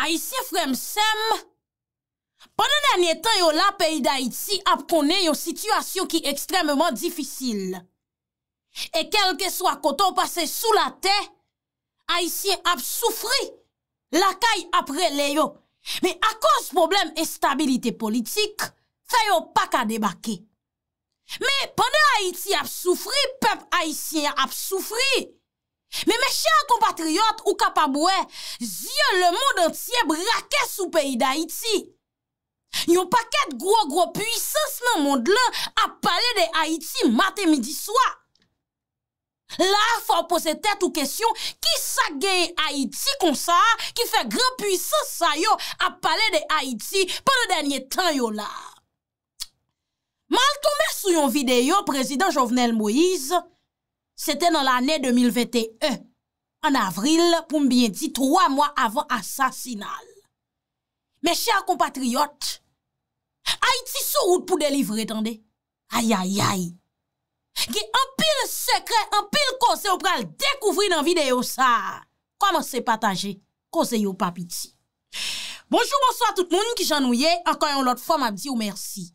Haitien fremsem, pandan danye tan yo la peyi da Haiti ap konen yo sityasyon ki ekstremman difisil. E kelke swa koto pase sou la te, Haitien ap soufri la kay ap releyo. Me akos problem estabilite politik, fay yo pak a debake. Me pandan Haiti ap soufri, pep Haitien ap soufri, Mè mè chè a kompatriot ou kapabouè, zye le moun dantye brakè sou peyi d'Haïti. Yon pakèt gwo gwo pwisans nan moun dlan ap pale de Haïti matè midi swa. La fò an pose tèt ou kesyon ki sa geye Haïti kon sa a ki fè gwo pwisans sa yo ap pale de Haïti pa le dènyè tan yo la. Mal to mè sou yon videyo, prezident Jovenel Moïse, Sete nan l'anè 2021, an avril pou mbyen di 3 mwa avan asasinal. Mè chè a kompatriot, a iti sou ou pou delivre tan de? Ayayay, ge anpil sekre, anpil kose ou pral dekouvri nan videyo sa. Koman se pataje, kose yo papiti. Bonjou, bonso a tout moun ki jan nou ye, ankan yon lot fòm ap di ou mersi.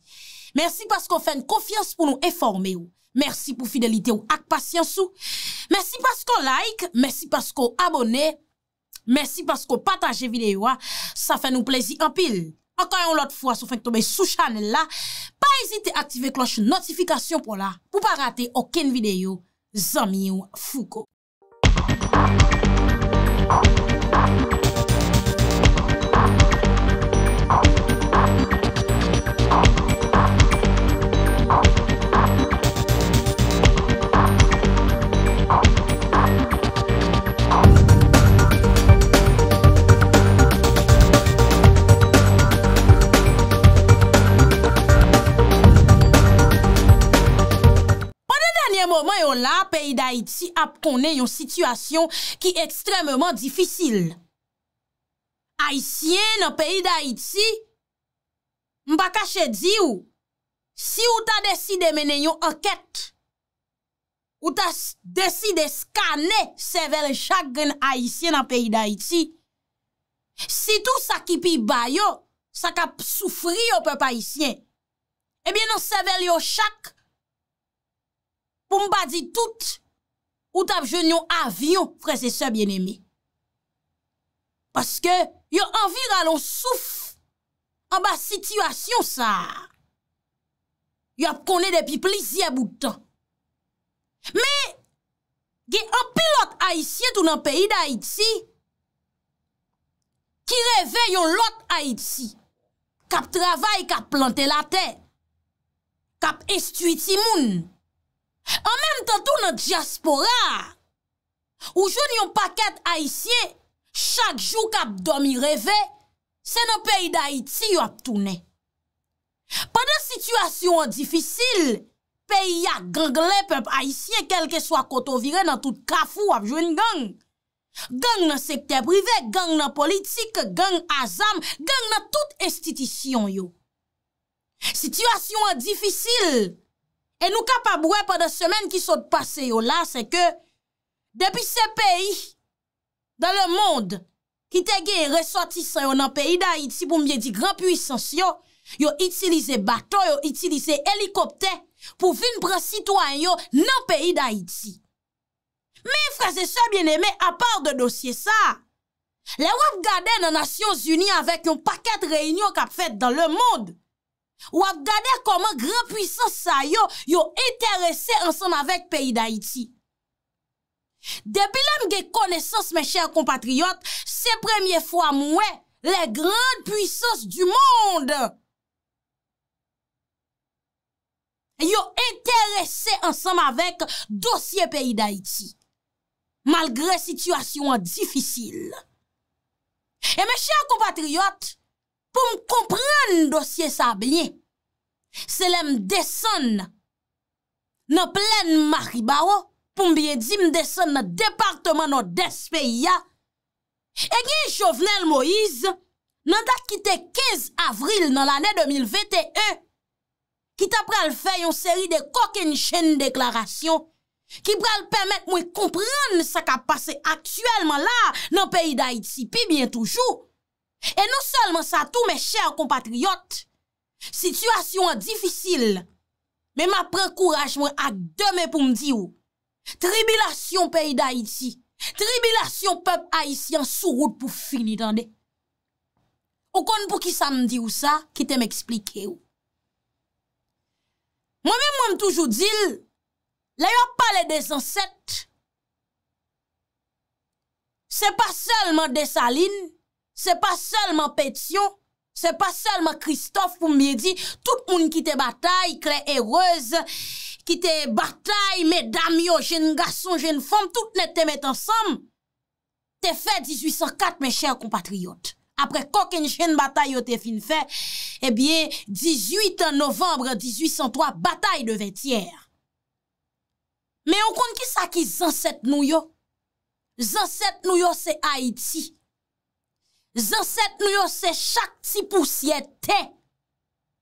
Mersi pas kon fè n konfians pou nou eforme ou. Mersi pou fidelite ou ak pasyansou. Mersi paskou like. Mersi paskou abone. Mersi paskou pataje videyo. Sa ah. fè nou plezi anpil. Akan yon lot fwa sou fèk tobe sou chanel la. Pa esite aktive kloche notifikasyon pou la. Pou pa rate oken videyo. Zami ou fuko. ap konen yon situasyon ki ekstrememan difisil. Haitien nan peyi da Haiti, mba ka chedzi ou, si ou ta deside menen yon anket, ou ta deside skane sevel chak gen Haitien nan peyi da Haiti, si tou sa ki pi bayo, sa ka soufri yo pe pa Haitien, ebyen nou sevel yo chak, pou mba di tout, ou tap jen yon avyon, fre se sa bien emi. Paske, yon anvi ralon souf, an ba situasyon sa. Yon ap konen depi pliziye boutan. Me, ge an pilot haitien tou nan peyi da Haiti, ki reve yon lot Haiti, kap travay, kap plante la ten, kap estuiti moun. An men tan tou nan diaspora, ou joun yon paket Aisyen, chak jou kap domi reve, se nan peyi da Aiti yo ap toune. Padan situasyon an difisil, peyi ya gangle pep Aisyen, kelke swa koto vire nan tout kafou ap joun gang. Gang nan sekte prive, gang nan politik, gang azam, gang nan tout estitisyon yo. Sityasyon an difisil, E nou kap ap wè pa da semen ki sot pase yo la, se ke, depi se peyi, dan le monde, ki te gen yon resoatise yo nan peyi da Haiti pou mwenye di gran puysans yo, yo itilize baton, yo itilize helikopte, pou vin pran sitwanyo nan peyi da Haiti. Men fraze se bien eme, a part de dosye sa, le wop gade nanasyon zuni avèk yon paket reynyon kap fèt dan le monde. Ou ap gade koman gran puissance sa yo, yo enterese ansanm avek peyi d'Haïti. Depi lem ge konesans, mè chèr kompatriyot, se premiè fwa mwen, le gran puissance du moun. Yo enterese ansanm avek dosye peyi d'Haïti. Malgré situasyon an difisil. E mè chèr kompatriyot, pou m kompren dosye sa blye. Se lem deson nan plen maribaro, pou m bye di m deson nan departman nan despe ya. E gen Jovenel Moïse, nan dak ki te 15 avril nan l'anè 2021, ki ta pral fè yon seri de kok en chen deklarasyon, ki pral pèmèt m wè kompren sa ka pase aktuelman la nan peyi d'Haïti pi bien toujou. E nou salman sa tou mè chèr kompatriyot, sityasyon an difisil, mè mè pren kouraj mè ak demè pou mdi ou, tribilasyon pey da iti, tribilasyon pep a iti an sou wout pou fini, tande. Ou kon pou ki sa mdi ou sa, ki te m'explike ou. Mwen mè mwen m'toujou dil, lè yon pale de san set, se pa salman de salin, Se pa selman Petio, se pa selman Christophe pou mbiye di, tout moun ki te batay, kre eroze, ki te batay, me dam yo, jen garson, jen fom, tout net te met ansam, te fe 1804, me chèr compatriot. Apre kok en jen batay yo te fin fe, e bie 18 novembre 1803, batay de Vétière. Me yon kon ki sa ki zanset nou yo? Zanset nou yo se Haiti. Zanset nou yo se chak ti pousyete.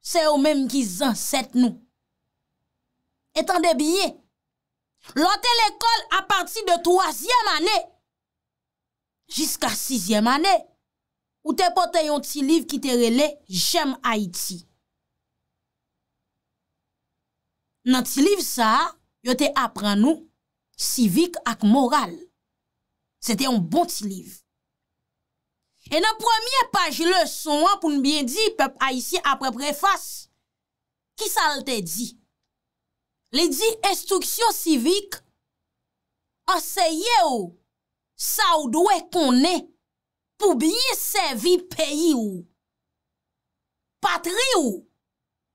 Se yo menm ki zanset nou. Etan de biye, lote l'ekol a pati de 3e ane, jiska 6e ane, ou te pote yon ti liv ki te rele Jem Haiti. Nan ti liv sa, yo te apren nou, sivik ak moral. Se te yon bon ti liv. E nan premier page le son an pou nou byen di pep a isi apre prefas, ki sa l te di? Li di instruksyon sivik, anseye ou, sa ou dwe konen, pou blye se vi peyi ou, patri ou,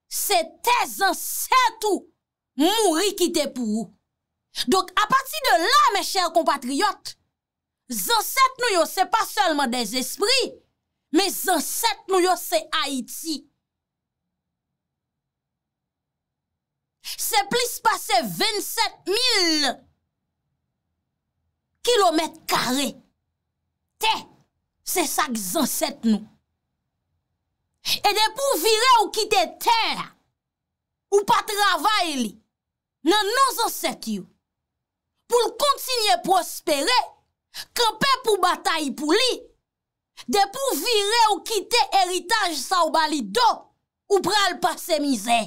se te zan set ou, mouri ki te pou ou. Dok a pati de la, me chèl kompatriot, Zanset nou yo se pa selman de zespri, me zanset nou yo se Haiti. Se plis pase 27000 kilometre kare. Te, se sak zanset nou. E de pou vire ou kite ter, ou pa travay li, nan nan zanset yo. Pou l kontinye prospere, Kranpe pou bata yi pou li, de pou vire ou kite eritaj sa ou bali do, ou pral pase mize.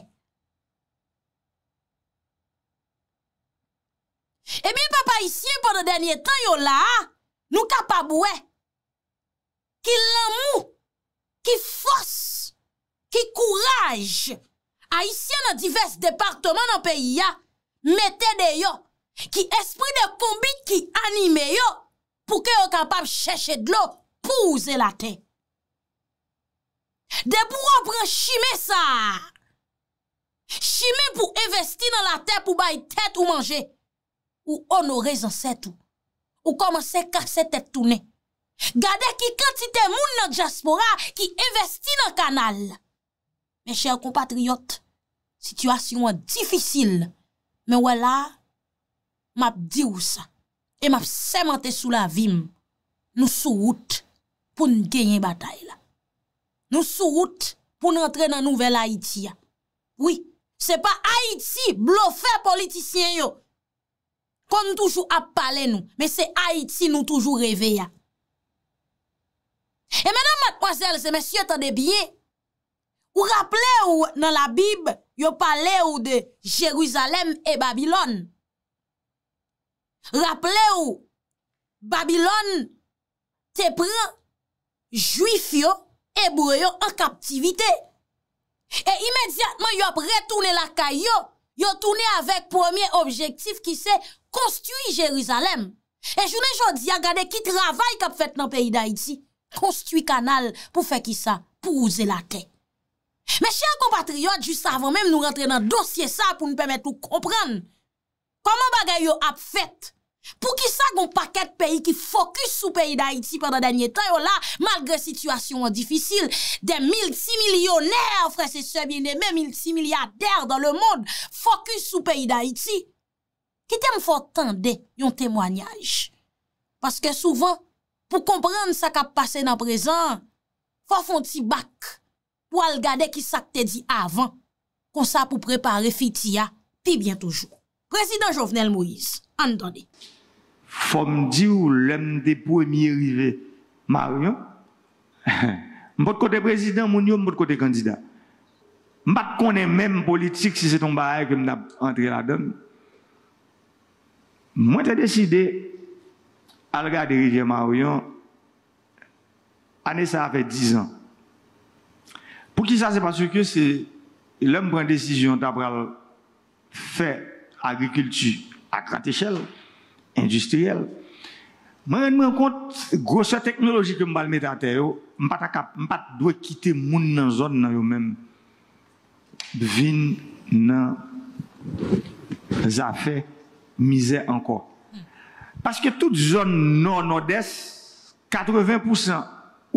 E mi papa isye poda denye tan yo la, nou kapabwe, ki lamou, ki fos, ki kouraj, a isye nan divers departman nan peyi ya, metede yo, ki esprin de kombi ki anime yo, pou ke yo kapap chèche dlo pou ouze la te. De pou wapren chime sa. Chime pou investi nan la te pou baye tet ou manje. Ou onore zan set ou. Ou komanse kak se tet toune. Gade ki kati te moun nan diaspora ki investi nan kanal. Men chèr compatriot, situasyon an difisil. Men wè la, map di ou sa. E map seman te sou la vim, nou sou wout pou nou genye batay la. Nou sou wout pou nou rentre nan nouvel Haiti ya. Oui, se pa Haiti blofe politisyen yo. Kon toujou ap pale nou, men se Haiti nou toujou reve ya. E menan mat wazel se men sye tan de bie, ou raple ou nan la bib yo pale ou de Jeruzalem e Babylon. Rappele ou, Babilon te pre, juif yo, ebreyo an kaptivite. E imediatman yo ap retoune laka yo, yo toune avek pwemye objektif ki se konstui Jerizalem. E jounen jodi a gade ki travay kap fet nan peyi da iti, konstui kanal pou fe ki sa pou ouze laka. Me chen kompatriot, jous sa avon menm nou rentre nan dosye sa pou nou pemet nou kompranm. Koman bagay yo ap fet pou ki sa goun paket peyi ki fokus sou peyi d'Haïti pandan danyen tan yo la malgre situasyon an difisil de milti milyonèr fre se sebyen e me milti milyardèr dan le moun fokus sou peyi d'Haïti ki tem fò tan de yon temwanyaj paske souvan pou komprende sa kap pase nan prezan fò fon ti bak pou al gade ki sa k te di avan kon sa pou prepare fitiya pi bien toujou Président Jovenel Moïse, entendez. Faut me dire l'homme des premiers rivé Marion. M'bot côté président, mon yo, m'bot côté candidat. M'bat connaît même politique si c'est ton baïe que m'n'a entré la dedans Moi, j'ai décidé, à regarder Rivière Marion, année ça fait 10 ans. Pour qui ça, c'est parce que c'est l'homme prend décision d'après fait. agrikulti akratechel, industriel. Mwen mwen kont, gosye teknoloji ke mbal me tatè yo, mpat akap, mpat dwe kite moun nan zon nan yo men, vin nan zafè, mizè anko. Paske tout zon non odès, 80%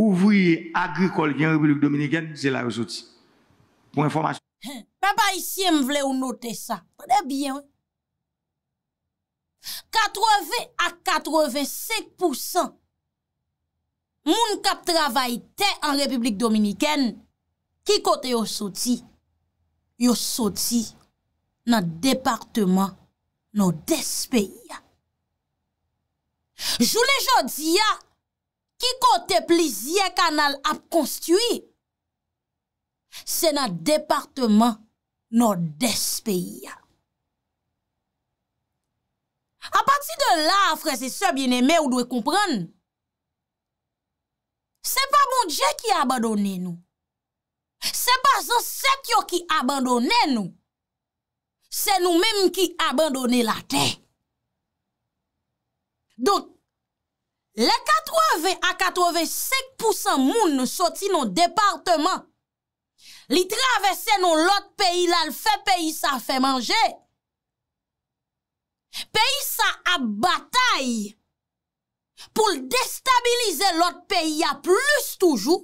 ouvri agrikol gen Republik Dominikèn, zè la resoti. Pou informasyon. Pa pa isi m vle ou note sa, prebyen wè. Katreve a katreve sek pousan, moun kap travay te an Republik Dominiken, ki kote yo soti, yo soti nan departement nou despeya. Joule jodi ya, ki kote plizye kanal ap konstuy, se nan departement nou despeya. A pati de la, fre se sebyen eme ou dwe kompran. Se pa moun dje ki abandone nou. Se pa zan sekyo ki abandone nou. Se nou menm ki abandone la te. Don, le 80 a 85% moun nou soti nou departement. Li travesse nou lot peyi la, l fe peyi sa fe manje. Pei sa ap batay pou l destabilize lot pei ya plus toujou.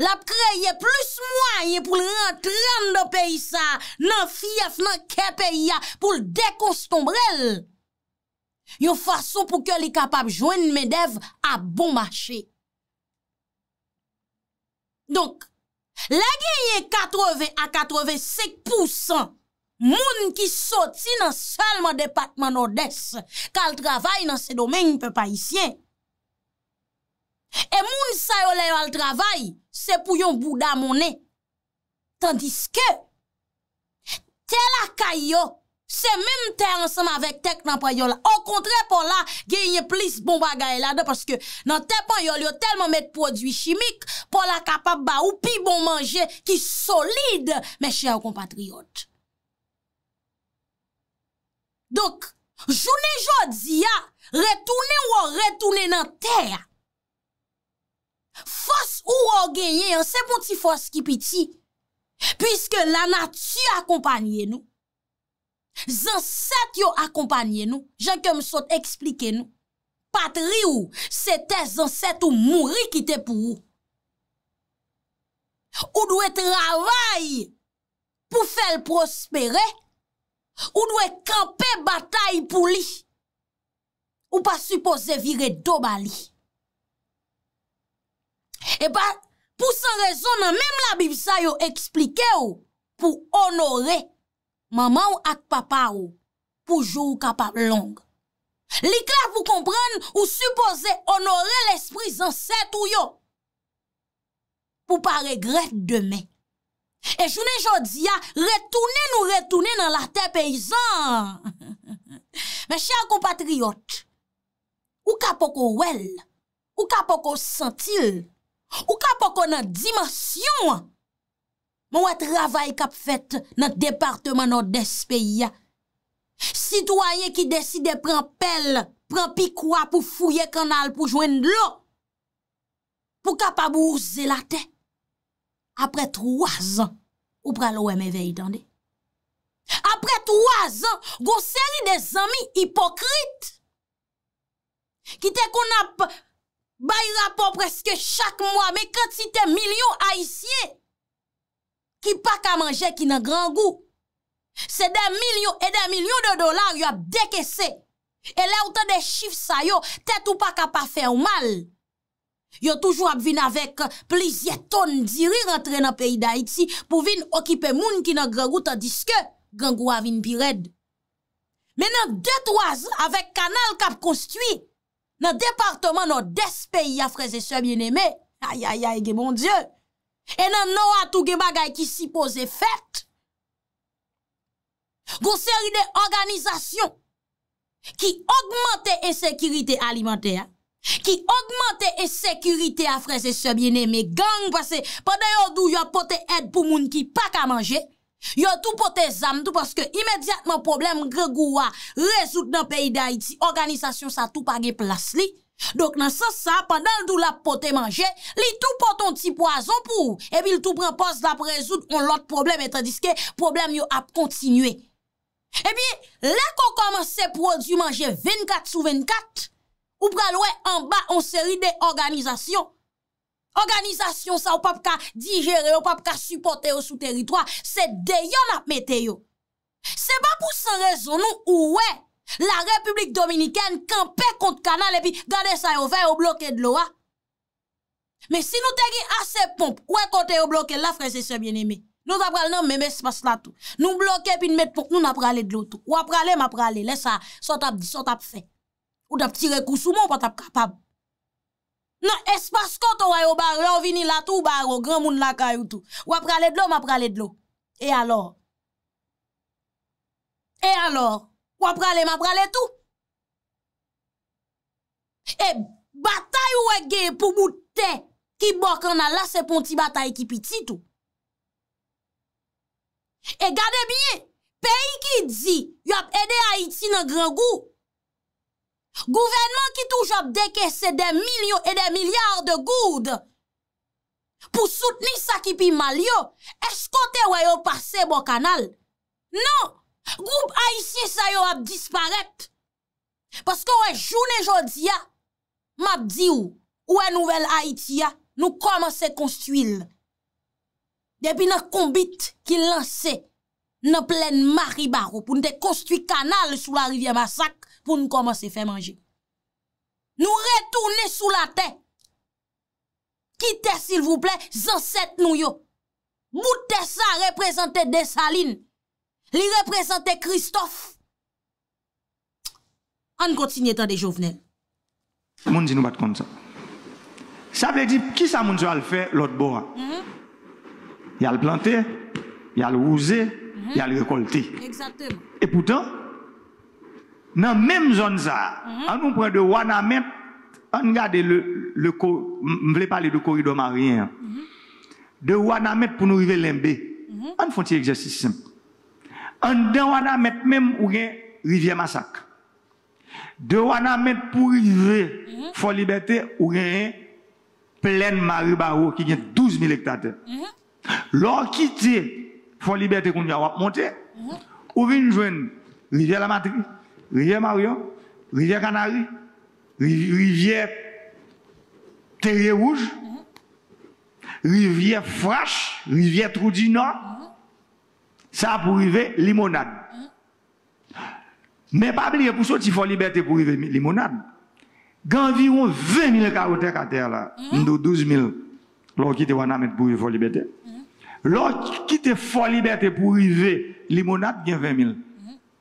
Lap kreyye plus mwaye pou l rentran do pei sa nan fyef nan ke pei ya pou l dekostombrel. Yo fason pou ke li kapap jwen mendev ap bon mache. Donk, la genye 80 a 85 pousan. Moun ki soti nan selman depatman odes, ka al travay nan se domen yon pe pa isyen. E moun sa yon le yon al travay, se pou yon bouda mounen. Tandis ke, te la kayo, se mèm te ansama vek tek nan payon la. O kontre pola, genye plis bon bagay la de, paske nan te payon yo, telman met prodwi chimik, pola kapap ba ou pi bon manje, ki solide, meche ou kompatriot. Dok, jounen jodi ya, retounen wò, retounen nan ter. Fos ou wò genyen, sepouti fos ki piti, piske lana tsy akompanyen nou, zanset yo akompanyen nou, jen kem sot ekspliken nou, patri ou, sete zanset ou mouri ki te pou ou. Ou dwe travay, pou fel prospere, Ou dwe kampe batay pou li, ou pa suppose vire doba li. E ba, pou san rezonan, mem la bibisa yo explike ou, pou onore mama ou ak papa ou, poujou kapap long. Lik la pou kompren ou suppose onore l'esprit zanset ou yo, pou pa regrete deme. E jounen jodi ya, retounen ou retounen nan la te peyzan. Men chan kompatriot, ou ka poko wèl, ou ka poko sentil, ou ka poko nan dimansyon, mwen wè travay kap fèt nan departman nan despey ya. Sitwayen ki deside pren pel, pren pikwa pou fouye kanal pou jwen lo, pou ka pa bouze la te. apre 3 an ou pralowe me ve itande. Apre 3 an, go seri de zami hipokrite, ki te kon ap bayra po preske chak mwa, me kante si te milyon a isye, ki pa ka manje ki nan gran gou. Se de milyon e de milyon de dolar yo ap deke se, e le ou te de chif sayo, te tou pa ka pa fe ou mal. Yo toujou ap vin avek plizye ton diri rentre nan peyi da iti pou vin okipe moun ki nan gen goutan diske gen gou avin pi red. Men nan detwaz avek kanal kap konstwi nan departman nan des peyi ya freze semyen eme. Ayayayege mon dieu. E nan nou atouge bagay ki sipo ze fèpt. Gon seri de organizasyon ki augmente ensekirite alimentè ya. Ki augmente e sekurite a freze sebyene, me gang pase, pandan yo dou yo pote ed pou moun ki pak a manje, yo tou pote zam tou, paske imediatman problem gre gouwa, rezout nan peyi da iti, organizasyon sa tou pa ge plas li, dok nan sa sa, pandan yo dou la pote manje, li tou poton ti poazon pou, epi l tou pren pos la prezout, on lot problem etre diske, problem yo ap kontinue. Epi, lè kon koman se produ manje vinkat sou vinkat, Ou pral wè an ba, an seri de organizasyon. Organizasyon sa, ou pap ka digere, ou pap ka supporte yo sou teritwa, se deyon ap meteyo. Se ba pou san rezon nou, ou wè, la Republik Dominikèn kampe kont kanal, epi gade sa yo vè, yo bloke dlo a. Me si nou tegi ase pomp, wè konteyo bloke la, freze se bien eme. Nou ap pral nan, mè mè, se pas la tou. Nou bloke, epi mè, nou nap pralè dlo tou. Ou ap pralè, map pralè, lè sa, sot ap di, sot ap fèk. Ou da ptire kousou moun pa tap kapab. Nan espaskot ou a yo bar, yo vini la tou bar, ou gran moun la kayo tou. Wap prale dlo, map prale dlo. E alor? E alor? Wap prale, map prale tou? E batay ou e geye pou mouten ki bok an alase pon ti batay ki piti tou. E gade biye, peyi ki dzi, yo ap ede a iti nan gran gou. Gouvenman ki touj ap deke se de milyon e de milyar de goud. Po soutni sa ki pi mal yo, esko te wè yo parse bo kanal? Nan, goup Haitien sa yo ap disparep. Paske wè, jounen joudia, map di ou, wè nouvel Haitien, nou koman se konstuil. Depi nan kombit ki lansè nan plen ma riba ou pou nou de konstu kanal sou la rivye masak, pour nous commencer à faire manger. Nous retourner sous la terre. Quittez, s'il vous plaît, ancêtres nous yo. Moute ça représente Dessaline. Li représente Christophe. On continue tant de Jovenel. Moun dit nous pas comme ça. Ça veut dire qui ça moun va le faire l'autre bois. Il a mhm. le planté, il a le rouser il mhm. a le récolté. Exactement. Et pourtant, dans la même zone ça, on mhm. nous prend de Wanamet, on regarde le, le, je voulais parler de corridor marien. Mhm. De Wanamet pour nous arriver Lembe. On mhm. fait un exercice simple. En dans Wanamet même où il rivière massacre. De Wanamet pour arriver Fort Liberté où il pleine Marie Barreau qui a 12 000 hectares. Lors quitter Fort Liberté qu'on y a monté, ou vient rivière la Matrice rivière Marion, rivière Canary, rivière Terrier Rouge, mhm. rivière Frache, rivière Trou Nord. Mhm. Ça pour arriver limonade. Mhm. Mais pas oublier pour sortir la liberté pour arriver limonade. Il y a environ 20 000 carottes à terre là, 12 000. L'on quitte Wanamet pour arriver liberté. L'on quitte la Liberté pour arriver limonade, il y a 20 000.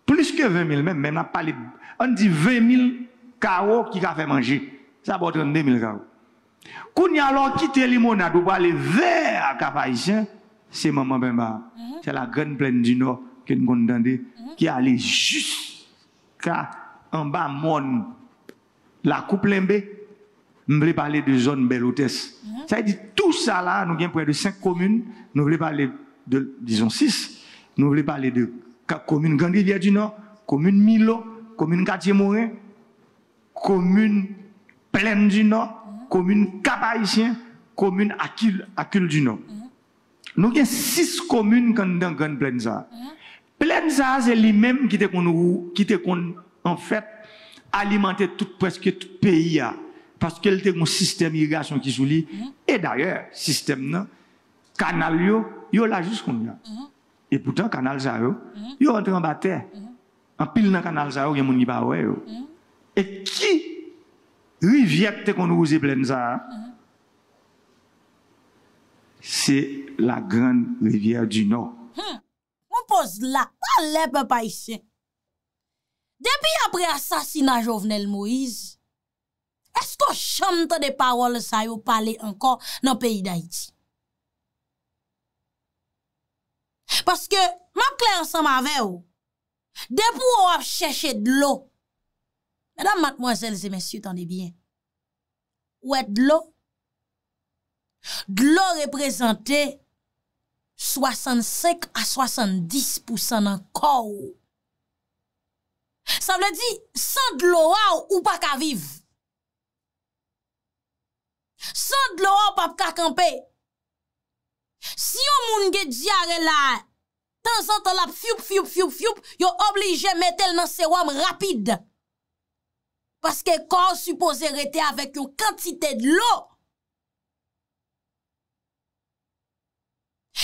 Plus que 20 000 même, même on on dit 20 000 carreaux qui a fait manger. Ça va 2 000 carreaux. Quand on a quitté quitté limonade pour aller vers cap haïtien, c'est maman Bemba. Mm-hmm. C'est la grande plaine du Nord que nous mm-hmm. allée qui allait jusqu'à en bas mon la coupe Limbé, Nous voulons parler de zone belle hôtesse. Mm-hmm. Ça veut dire tout ça là, nous avons près de 5 communes. Nous voulons parler de, disons, six. Nous voulons parler de commune Grande Rivière du Nord, commune Milo, commune Quartier Morin, commune Plaine du Nord, commune Cap commune Akil, du Nord. Nous avons six communes dans Grande Plaine ça. Plaine ça c'est lui-même qui était qu'on en fait tout presque tout pays a, hein, parce qu'elle a un système d'irrigation qui joue et d'ailleurs système non canal yo yo là y a. Mhm. E poutan kanal za yo, yo entran ba te, anpil nan kanal za yo gen mouni ba we yo. E ki rivyak te kon wou ze blen za? Se la gran rivyak di nou. Mou pos la, wale pe pa isen. Depi apre asasina jovnel Moise, esko chante de pawol sa yo pale anko nan peyi da iti? Paske, man kle ansan ma ve ou, depou ou ap chèche d'lo. Mèdam, matmozèl, zè mèsyou, t'ande bien. Ouè d'lo. D'lo reprezentè 65 à 70% nan kò ou. San vle di, san d'lo ou ou pa ka viv. San d'lo ou pa pa ka kampe. Si yo moun ge diare la, tan zantan la, fyoup, fyoup, fyoup, fyoup, yo oblige metel nan serwam rapide. Paske kor supose rete avèk yo kantite d'lo.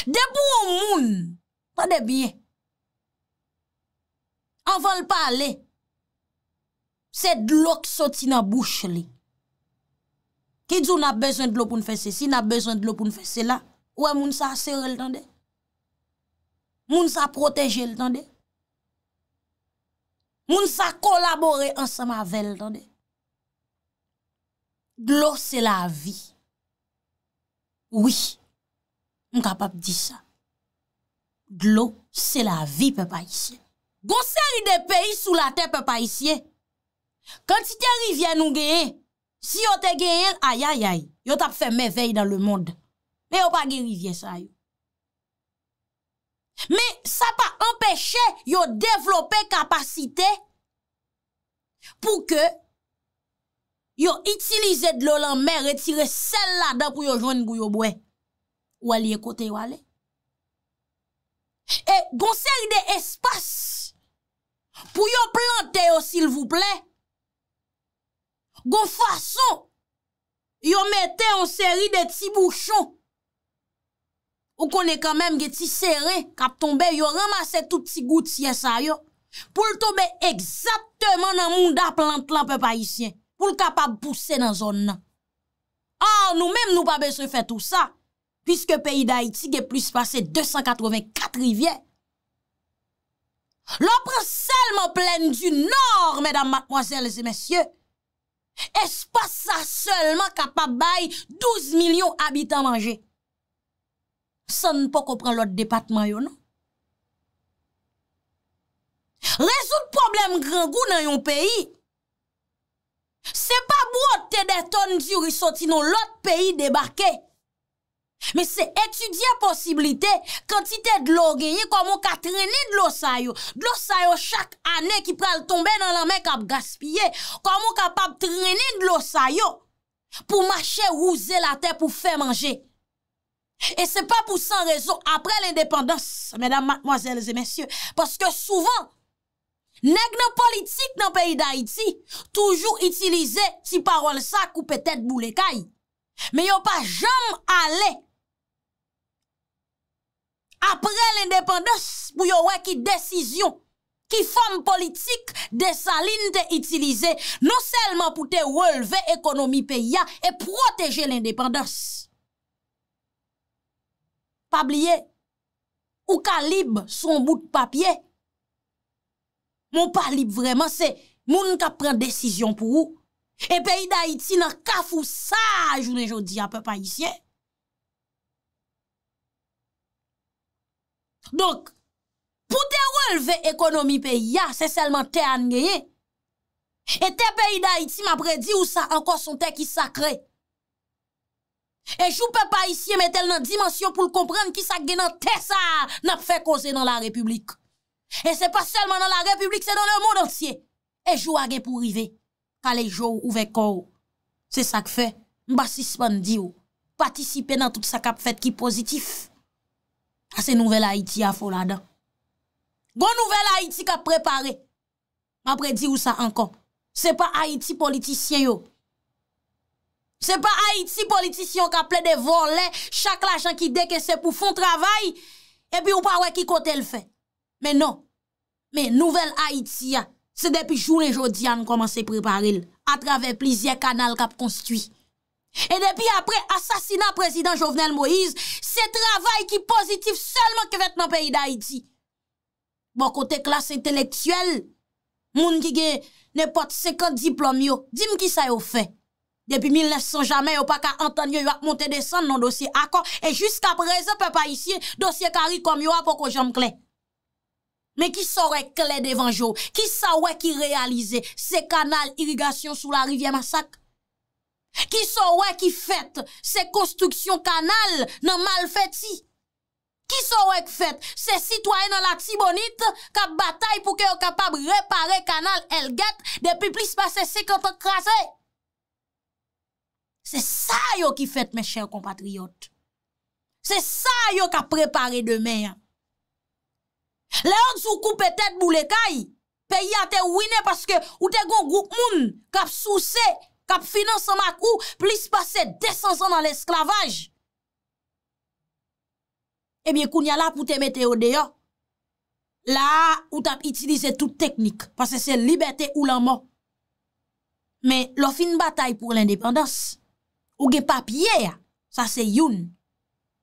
Debo yo moun, pa debyen, anvan l'pale, se d'lo ki soti nan bouch li. Ki djou na bezon d'lo pou n'fese si, na bezon d'lo pou n'fese la, Ouè moun sa sere l tande? Moun sa proteje l tande? Moun sa kolabore ansama vel l tande? Glou se la vi. Oui, moun kapap di sa. Glou se la vi pe pa isye. Goun seri de peyi sou la te pe pa isye. Kantite rivyen nou genye. Si yo te genye, ayayay, yo tap fe mevey dan le mond. Me yo pa gerivye sa yo. Me sa pa empèche yo devlopè kapasite pou ke yo itilize dlo lanme retire sel la da pou yo jwen gwo yo bwe. Waliye kote wale. E gon seri de espas pou yo plante yo sil vouple Gon fason yo mette yon seri de ti bouchon Ou konen kan menm ge ti seren kap tonbe yo ramase touti gout siye sa yo pou l tobe ekzatman nan moun da plant lanpe pa yisyen pou l kapab pousse nan zon nan. Ar nou menm nou pa be se fè tout sa, pwiske peyi da Haiti ge plis pase 284 rivye. Lopre selman plen du nor, medan matmoazel zi mesye, espasa selman kapab bay 12 milyon abitan manje. San nan pa kompren lout depatman yo nan. Rezout problem grangou nan yon peyi. Se pa bou otte de ton diurisoti nan lout peyi debake. Me se etudye posibilite kantite dlou genye kwa moun ka treni dlou sayo. Dlou sayo chak ane ki pral tombe nan la men kap gaspye. Kwa moun kap ap treni dlou sayo pou mache ouze la te pou fe manje. E se pa pou san rezon apre l'independans, mesdames, madmoizels et messieurs, paske souvan, neg nan politik nan peyi da iti, toujou itilize ti parol sak ou petet bou le kay, me yon pa jom ale. Apre l'independans, pou yon wè ki desizyon, ki fom politik de sa lin non te itilize, nou selman pou te wèlve ekonomi peyi ya e proteje l'independans. Pabliye, ou ka libe son bout papye, moun pa libe vreman se moun ka pren desisyon pou ou, e peyi da iti nan kaf ou sa, jounen jodi a pe pa isye. Donk, pou te releve ekonomi peyi ya, se selman te angeye, e te peyi da iti mabredi ou sa ankon son te ki sakre, E jou pe pa isye metel nan dimansyon pou l komprenn ki sak gen nan tesa nap fe kose nan la republik. E se pa selman nan la republik, se nan nan moun ansye. E jou agen pou rive. Kalej jou ouvekou. Se sak fe, mba sispan di ou. Patisipe nan tout sa kap fet ki pozitif. A se nouvel Haiti a fola dan. Gon nouvel Haiti kap prepare. Mba pre di ou sa ankon. Se pa Haiti politisyen yo. Se pa Haiti politisyon ka ple de volen, chak l'ajan ki deke se pou fon travay, e pi ou pa wè ki kote l'fè. Men nou, men nouvel Haiti ya, se depi joun en jodi an koman se preparil, a travè plizye kanal kap konstuit. E depi apre asasina prezident Jovenel Moïse, se travay ki pozitif selman ke vet nan peyi da Haiti. Bon kote klas intelektuel, moun ki ge ne pot sekon diplomyon, di m ki sa yo fè. Depi 1900 jame yo pa ka anton yo yo ap monte desan nan dosye akon, e jiska prese pe pa isye dosye karikom yo ap poko jom kle. Me ki sorwe kle devan jo, ki sorwe ki realize se kanal irrigasyon sou la rivye masak? Ki sorwe ki fète se konstruksyon kanal nan mal fète si? Ki sorwe ki fète se sitwane la tibonite ka batay pou ke yo kapab repare kanal elget depi plis pa sese kante krasè? Se sa yo ki fèt mè chèr kompatriyot. Se sa yo ka prepare demè. Le yon sou kou pètèd bou lè kaj, peyi a te winè paske ou te goun goun moun, kap sou se, kap finanse makou, plis pa se descansan nan l'esklavaj. Ebyen eh koun ya la pou te mette yo deyo. La ou tap itilize tout teknik, paske se libertè ou la man. Men lo fin batay pou l'independansè. Ou ge papye ya, sa se youn.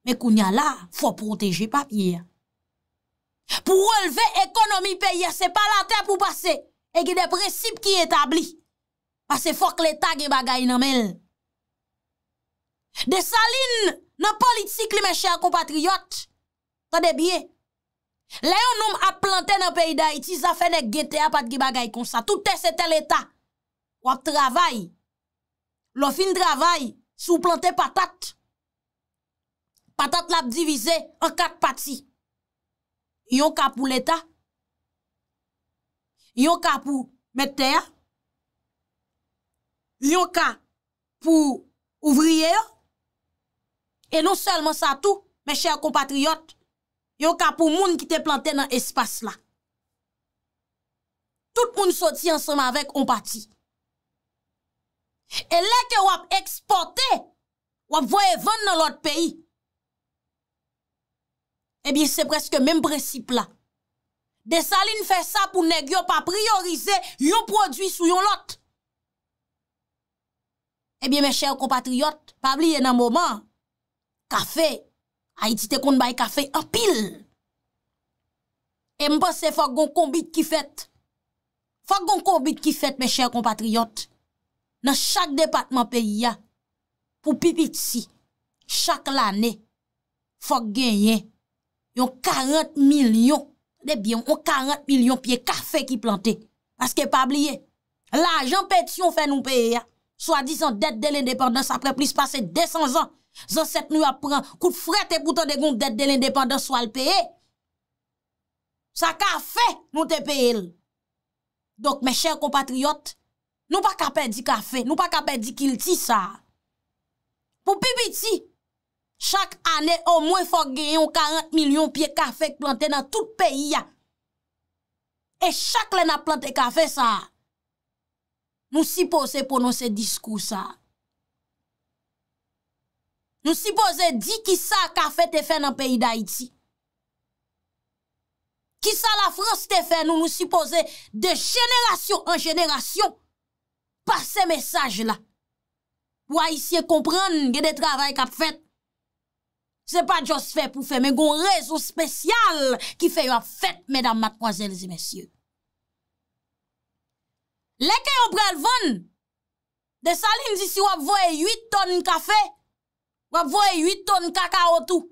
Me koun ya la, fo proteje papye ya. Po releve ekonomi peye, se pa la te pou pase. Ege de precibe ki etabli. Pase fok leta ge bagay nanmel. De salin nan politik li men chè a kompatriyot. Sa de bie. Le yon nom ap planten nan peyday, ti zafen ek gete apat ge bagay kon sa. Toutes etel leta. Wap travay. Lofin travay. Sou plantè patat, patat la divize an kat pati. Yon ka pou l'Etat, yon ka pou mè tè, yon ka pou ouvriye, non yon ka pou mè chè, yon ka pou moun ki te plantè nan espas la. Tout moun soti ansama vek, on pati. E leke wap eksporte, wap voye ven nan lot peyi. Ebyen eh se preske menm resip la. Desaline fe sa pou neg yo pa priorize yon prodwi sou yon lot. Ebyen eh me chèr compatriot, pabli enan mouman, kafe, a itite kon baye kafe, apil. E mbose fok gon konbit ki fet. Fok gon konbit ki fet me chèr compatriot. nan chak depatman peyi ya, pou pipit si, chak l ane, fok genyen, yon 40 milyon, debyon eh yon 40 milyon, piye kafe ki plante, aske pabliye, la ajan peti yon fe nou peyi ya, swa di san det de l indepandans, apre plis pase 200 an, zan set nou apren, kout frete putan de goun det de l indepandans, swal peyi, sa kafe nou te peyi el, dok me chèr kompatriot, Nou pa kapè di kafe, nou pa kapè di kilti sa. Pou pipiti, chak anè o mwen fok genyon 40 milyon piye kafe plantè nan tout peyi ya. E chak lè na plantè kafe sa. Nou sipose ponon se diskou sa. Nou sipose di ki sa kafe te fè nan peyi da iti. Ki sa la frans te fè nou, nou sipose de jeneration an jeneration. pa se mesaj la, pou a isye kompran, gen de travay kap fet, se pa jos fe pou fe, men gon rezo spesyal, ki fe yo ap fet, medan matkwazelzi mesye. Lek e obrel von, de salin zisi wap voe yi ton kafe, wap voe yi ton kakao tou,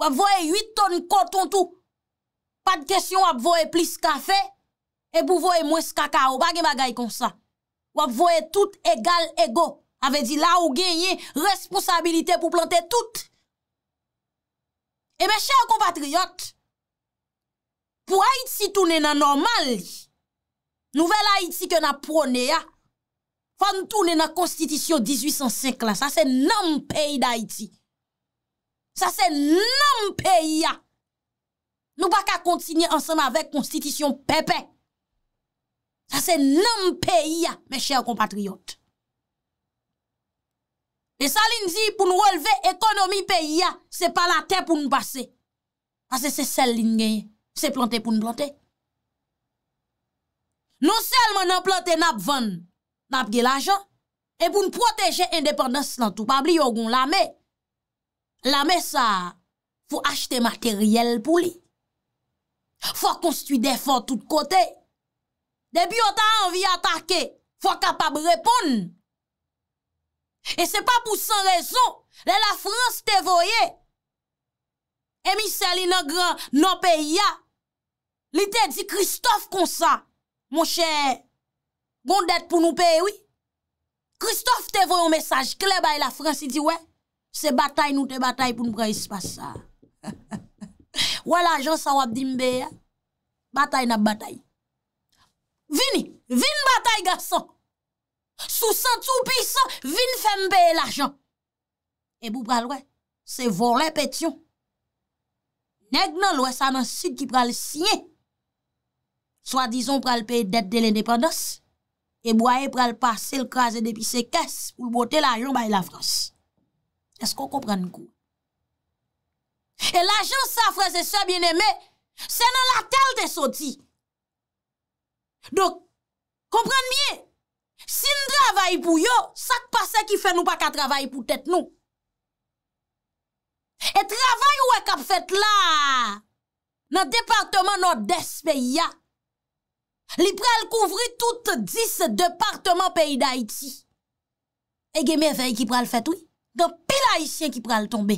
wap voe yi ton konton tou, pa de kesyon wap voe plis kafe, e bou voe mwes kakao, bagi magay konsa. wap voye tout egal ego, ave di la ou genye responsabilite pou plante tout. Eme, chè ou compatriot, pou Haïti toune nan normal li, nouvel Haïti ke nan prone ya, fan toune nan konstitisyon 1805 la, sa se nan peyi da Haïti, sa se nan peyi ya, nou baka kontinye ansen avèk konstitisyon pepe, Sa se nanm peyi ya, me chèr kompatriyot. E sa lin zi pou nou releve ekonomi peyi ya, se pa la te pou nou pase. Ase se sel lin genye, se plante pou nou plante. Non sel man nan plante nap van, nap gel ajan, e pou nou proteje indepandans nan tou. Pabli yo goun lame, lame sa pou achete materyel pou li. Fwa konstuit defon tout kotey. Depi yo ta anvi atake, fwa kapab repon. E se pa pou san rezon, le la Frans te voye. E mi seli nan gran nan peyi ya. Li te di Christophe kon sa. Mon chè, bon det pou nou peyi oui. Christophe te voye un mesaj kle baye la Frans. I di we, se batay nou te batay pou nou preis pa sa. Wala jansan wap di mbe ya, batay nan batay. Vini, vini batay gason. Sousan tout pisan, vini fèm beye l'ajan. E bou pral wè, se vore petyon. Nèk nan lwè sa nan sud ki pral sinye. Soadizon pral pey det de l'independos. E bou aye pral pase l'kaze depi se kes pou l'bote l'ajan bay la frans. Esko kompran nkou? E l'ajan sa freze se bienemè, se nan la tel te soti. Don, komprende mye, si n dravay pou yo, sak pase ki fè nou pa ka travay pou tèt nou. E travay wè e kap fèt la, nan departman nan despe ya. Li pral kouvri tout dis departman peyi d'Haïti. E gemè fèy ki pral fèt ou, dan pil haïtien ki pral tombe.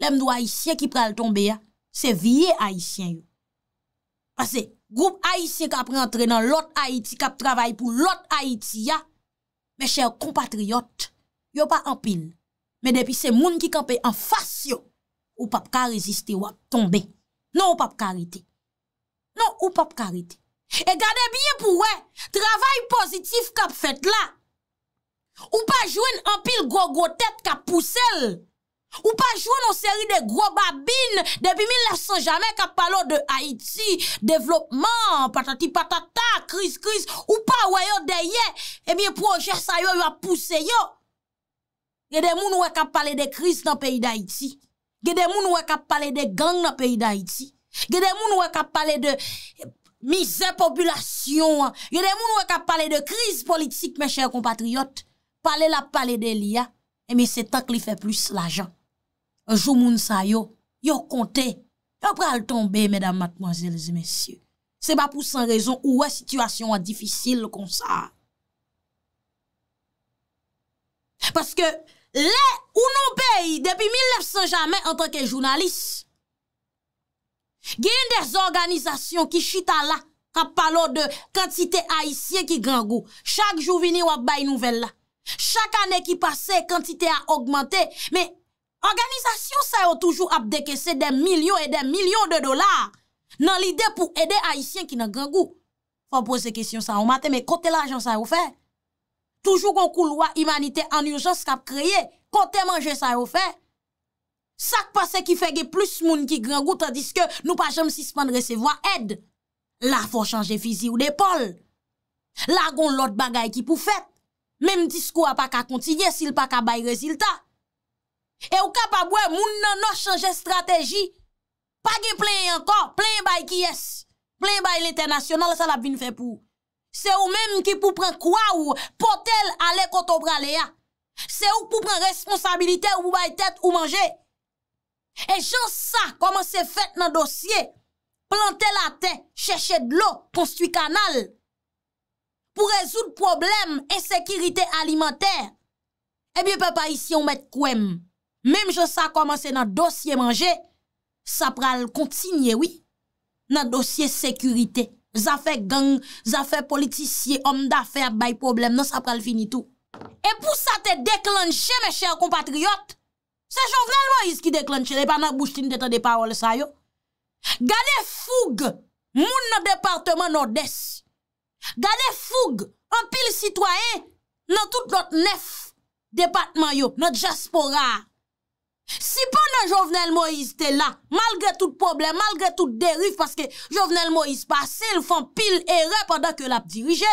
Lem nou haïtien ki pral tombe ya. Se vie haïtien yo. Asè, Groupe Haitien kap rentre nan lot Haïti kap travay pou lot Haïti ya. Mè chèr kompatriyot, yo pa anpil. Mè depi se moun ki kap en fasyo, ou pap ka reziste wap tombe. Non ou pap karite. Non ou pap karite. E gade biye pou wè, travay pozitif kap fet la. Ou pa jwen anpil gogo tet kap poussel. Ou pa jwè nan seri de gro babine, depi 1900 jame kapalò de Haiti, devlopman, patati patata, kriz kriz, ou pa wè yo deye, e mi pou anjè sa yo yo apouse yo. Gè de moun wè kapalè de kriz nan peyi d'Haïti, gè de moun wè kapalè de gang nan peyi d'Haïti, gè de moun wè kapalè de mizè populasyon, gè de moun wè kapalè de kriz politik, mè chè kompatriot, pale la pale de liya, e mi se tank li eh fè plus la jan. Anjou moun sa yo, yo konte, yo pral tombe, medan matmojelze mesye. Se ba pou san rezon ou wè situasyon wè difisil kon sa. Paske lè ou nou peyi depi 1900 jamè an tanke jounalis. Gyen des organizasyon ki chita la, kap palo de kantite aisyen ki grangou. Chak jou vini wè bay nouvel la. Chak anè ki pase, kantite a augmentè, men, Organizasyon sa yo toujou ap deke se den milyon e den milyon de dolar. Nan lide pou ede a isyen ki nan gengou. Fon pose kesyon sa yo mate, me kote la ajan sa yo fe. Toujou kon kou lwa imanite an yon jans kap kreye, kote manje sa yo fe. Sak pase ki fege plus moun ki gengou, tadiske nou pa jem sispan resevo a ed. La fon chanje fizi ou depol. La gon lot bagay ki pou fet. Mem disko a pa ka kontinye, sil pa ka bay reziltat. E ou kapabwe moun nan nou chanje strategi Pa gen plen yon kon, plen yon bay ki yes Plen yon bay l'internasyonal sa la bin fe pou Se ou menm ki pou pren kwa ou potel ale koto brale ya Se ou pou pren responsabilite ou pou bay tet ou manje E jan sa koman se fet nan dosye Plante la ten, cheshe d'lo, konstwi kanal Pou rezout problem e sekirite alimenter E bi pe pa isi ou met kouem Mem je sa komanse nan dosye manje, sa pral kontinye, oui, nan dosye sekurite. Zafè gang, zafè politisye, om da fè, bay problem, nan sa pral fini tou. E pou sa te deklanche, me chèr kompatriot, se jòv nan lwa iz ki deklanche, de pa nan boujtine te te depawal sa yo. Gade foug moun nan departman no des. Gade foug an pil sitwayen nan tout not nef departman yo, not jaspora yo. Si pou nou Jovenel Moïse te la, malgre tout problem, malgre tout derif, paske Jovenel Moïse passe, lou fan pil ere, pandan ke l ap dirije.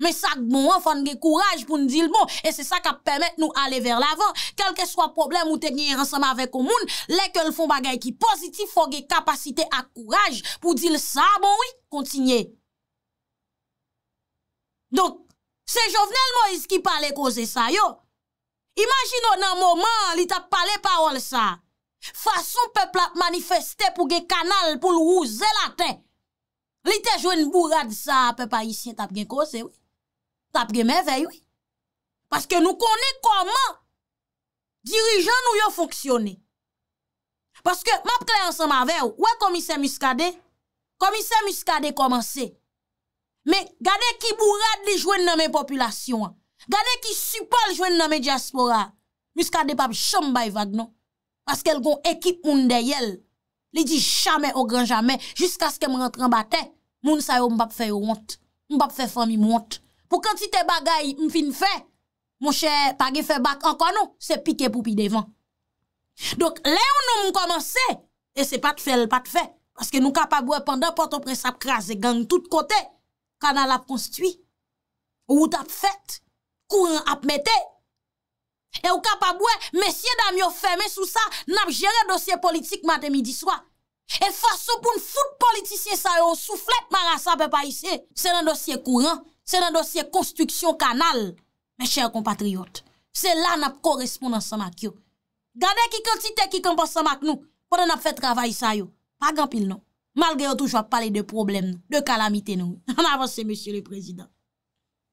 Me sak bon an, fan ge kouraj pou nou dil bon, e se sa ka ppemet nou ale ver lavan. Kelke swa problem ou te genye ransama avek o moun, leke l fon bagay ki pozitif, pou ge kapasite ak kouraj pou dil sa, bon oui, kontinye. Donk, se Jovenel Moïse ki pale koze sa yo, Imagino nan moman li tap pale parol sa. Fason pep la manifeste pou ge kanal pou louze laten. Li te jwen bourad sa pep ayisyen tap gen kose. Tap gen mevey. Paske nou konen koman dirijan nou yo fonksyone. Paske map klayansan ma veyo. Ouè komise muskade. Komise muskade koman se. Me gade ki bourad li jwen nan men populasyon an. Gade ki supol jwen nan me diaspora, mous ka de pap chanm bay vag non. Paske el gon ekip moun de yel, li di chame o gran jame, jiska sken m rentran bate, moun sa yo m pap fe yon ont, m pap fe fami m ont. Pou kanti te bagay m fin fe, monshe pagi fe bak an konon, se pike poupi devan. Donk le yon nou m komanse, e se pat fe el pat fe, paske nou ka pa bwe pandan, moun sa yo m prins ap kras, e gang tout kote, kanal ap konstwi, ou ou tap fet, Kouran ap mette. E ou kap ap wè, mesye dam yo fèmè sou sa, nap jere dosye politik matè midi swa. E fwa sou pou n'fout politisyen sa yo, souflet mara sa pe pa isè. Se nan dosye kouran, se nan dosye konstriksyon kanal, mesye kompatriot, se la nap korespondan sa mak yo. Gade ki kontite ki kompon sa mak nou, pwede nap fè travay sa yo. Pagampil nou, malge yo toujwa pale de problem nou, de kalamite nou, an avansè mesye le prezident.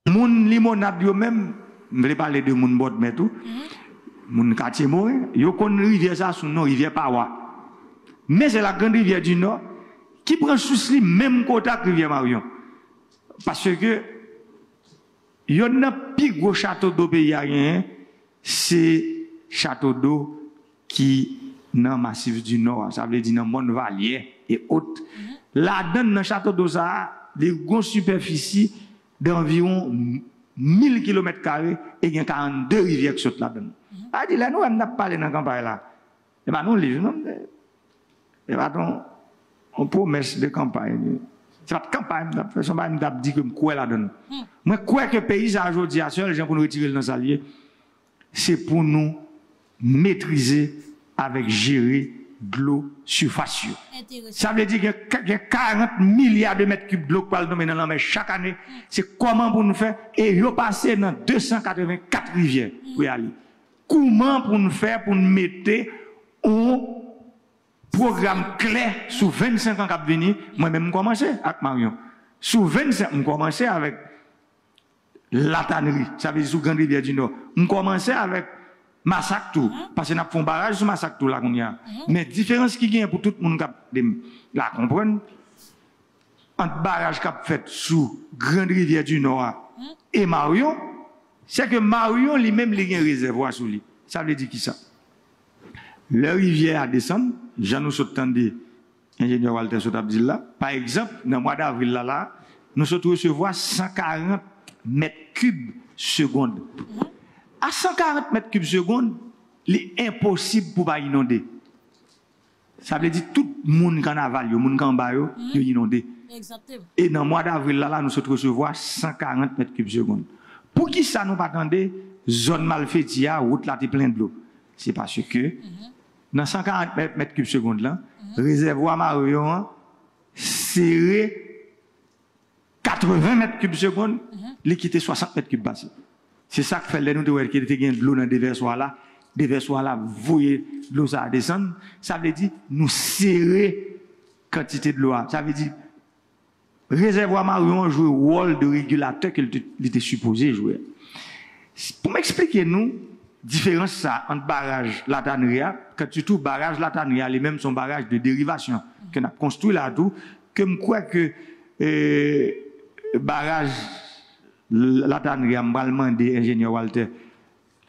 Mon limonade yo même, je vais parler de mon bord mais tout. Mon quartier mort, yo kon rivière ça sous non, rivière Pawa. Mais c'est la grande rivière du Nord qui prend souci même côté que rivière Marion. Parce que yo n'a plus gros château d'eau pays rien, c'est château d'eau qui dans massif du Nord, ça veut dire dans monde valier et haute. Mm-hmm. là dans dans château d'eau ça, des grosses superficies d'environ 1000 km et il y a 42 rivières qui sont là-dedans. Mhm. Ah, dit là, nous, on n'a pas parlé dans la campagne là. Eh ben, mais eh bien, nous, livre, gens, bien, on promesse de campagne. C'est pas de campagne, on ne pas dire que je crois là-dedans. Mhm. Moi, je crois que le pays, aujourd'hui, à seul, les gens pour nous retirer dans alliés, c'est pour nous maîtriser avec gérer de l'eau surfacieux. Ça veut dire qu'il y a 40 milliards de mètres cubes d'eau qu'on le dans la chaque année. Mm. C'est comment pour nous faire et passer dans 284 rivières mm. pour aller. Comment pour nous faire pour nous mettre un programme clair sur 25 ans qui venir Moi-même, je commence avec Marion. Sur 25, je commence avec la tannerie, ça veut dire sous Grande Rivière du Nord. On commence avec massacre tout. Hein? Parce que nous avons un barrage sur massacre tout là qu'on hein? Mais différence qui gagne pour tout le monde qui la comprendre, entre barrage qui a fait sous Grande Rivière du Nord hein? et Marion, c'est que Marion lui-même a un réservoir sous lui. Ça veut dire qui ça? Le rivière descend, descendu, j'en nous entendu ingénieur Walter Sotabdilla. Par exemple, dans le mois d'avril là, là, nous sommes recevoir 140 mètres cubes seconde à 140 mètres cubes seconde, il est impossible pour pas inonder. Ça veut dire tout le monde qui en aval, le monde qui en bas, il est hmm. inondé. Et dans le mois d'avril, là, nous sommes à 140 mètres cubes secondes. Pour qui ça nous pas attendait, zone malfaitia, route là, est pleine C'est parce que, hmm. dans 140 mètres cubes seconde là, hmm. réservoir Marion, hein, serré 80 mètres cubes seconde, l'équité 60 mètres cubes basse. C'est ça que fait le nous de voir qu'il était de l'eau dans le versoirs là. versoirs là, voyez l'eau ça descendre. Ça veut dire, nous serrer quantité de l'eau. Ça veut dire, réservoir marron joue le rôle de régulateur qu'il était supposé jouer. Pour m'expliquer nous, différence ça entre barrage Latanria, quand tu tout barrage Latanria, les mêmes sont barrages de dérivation qu'on a construit là dedans que je crois que euh, barrage la tanri ap balman de enjènyo Walter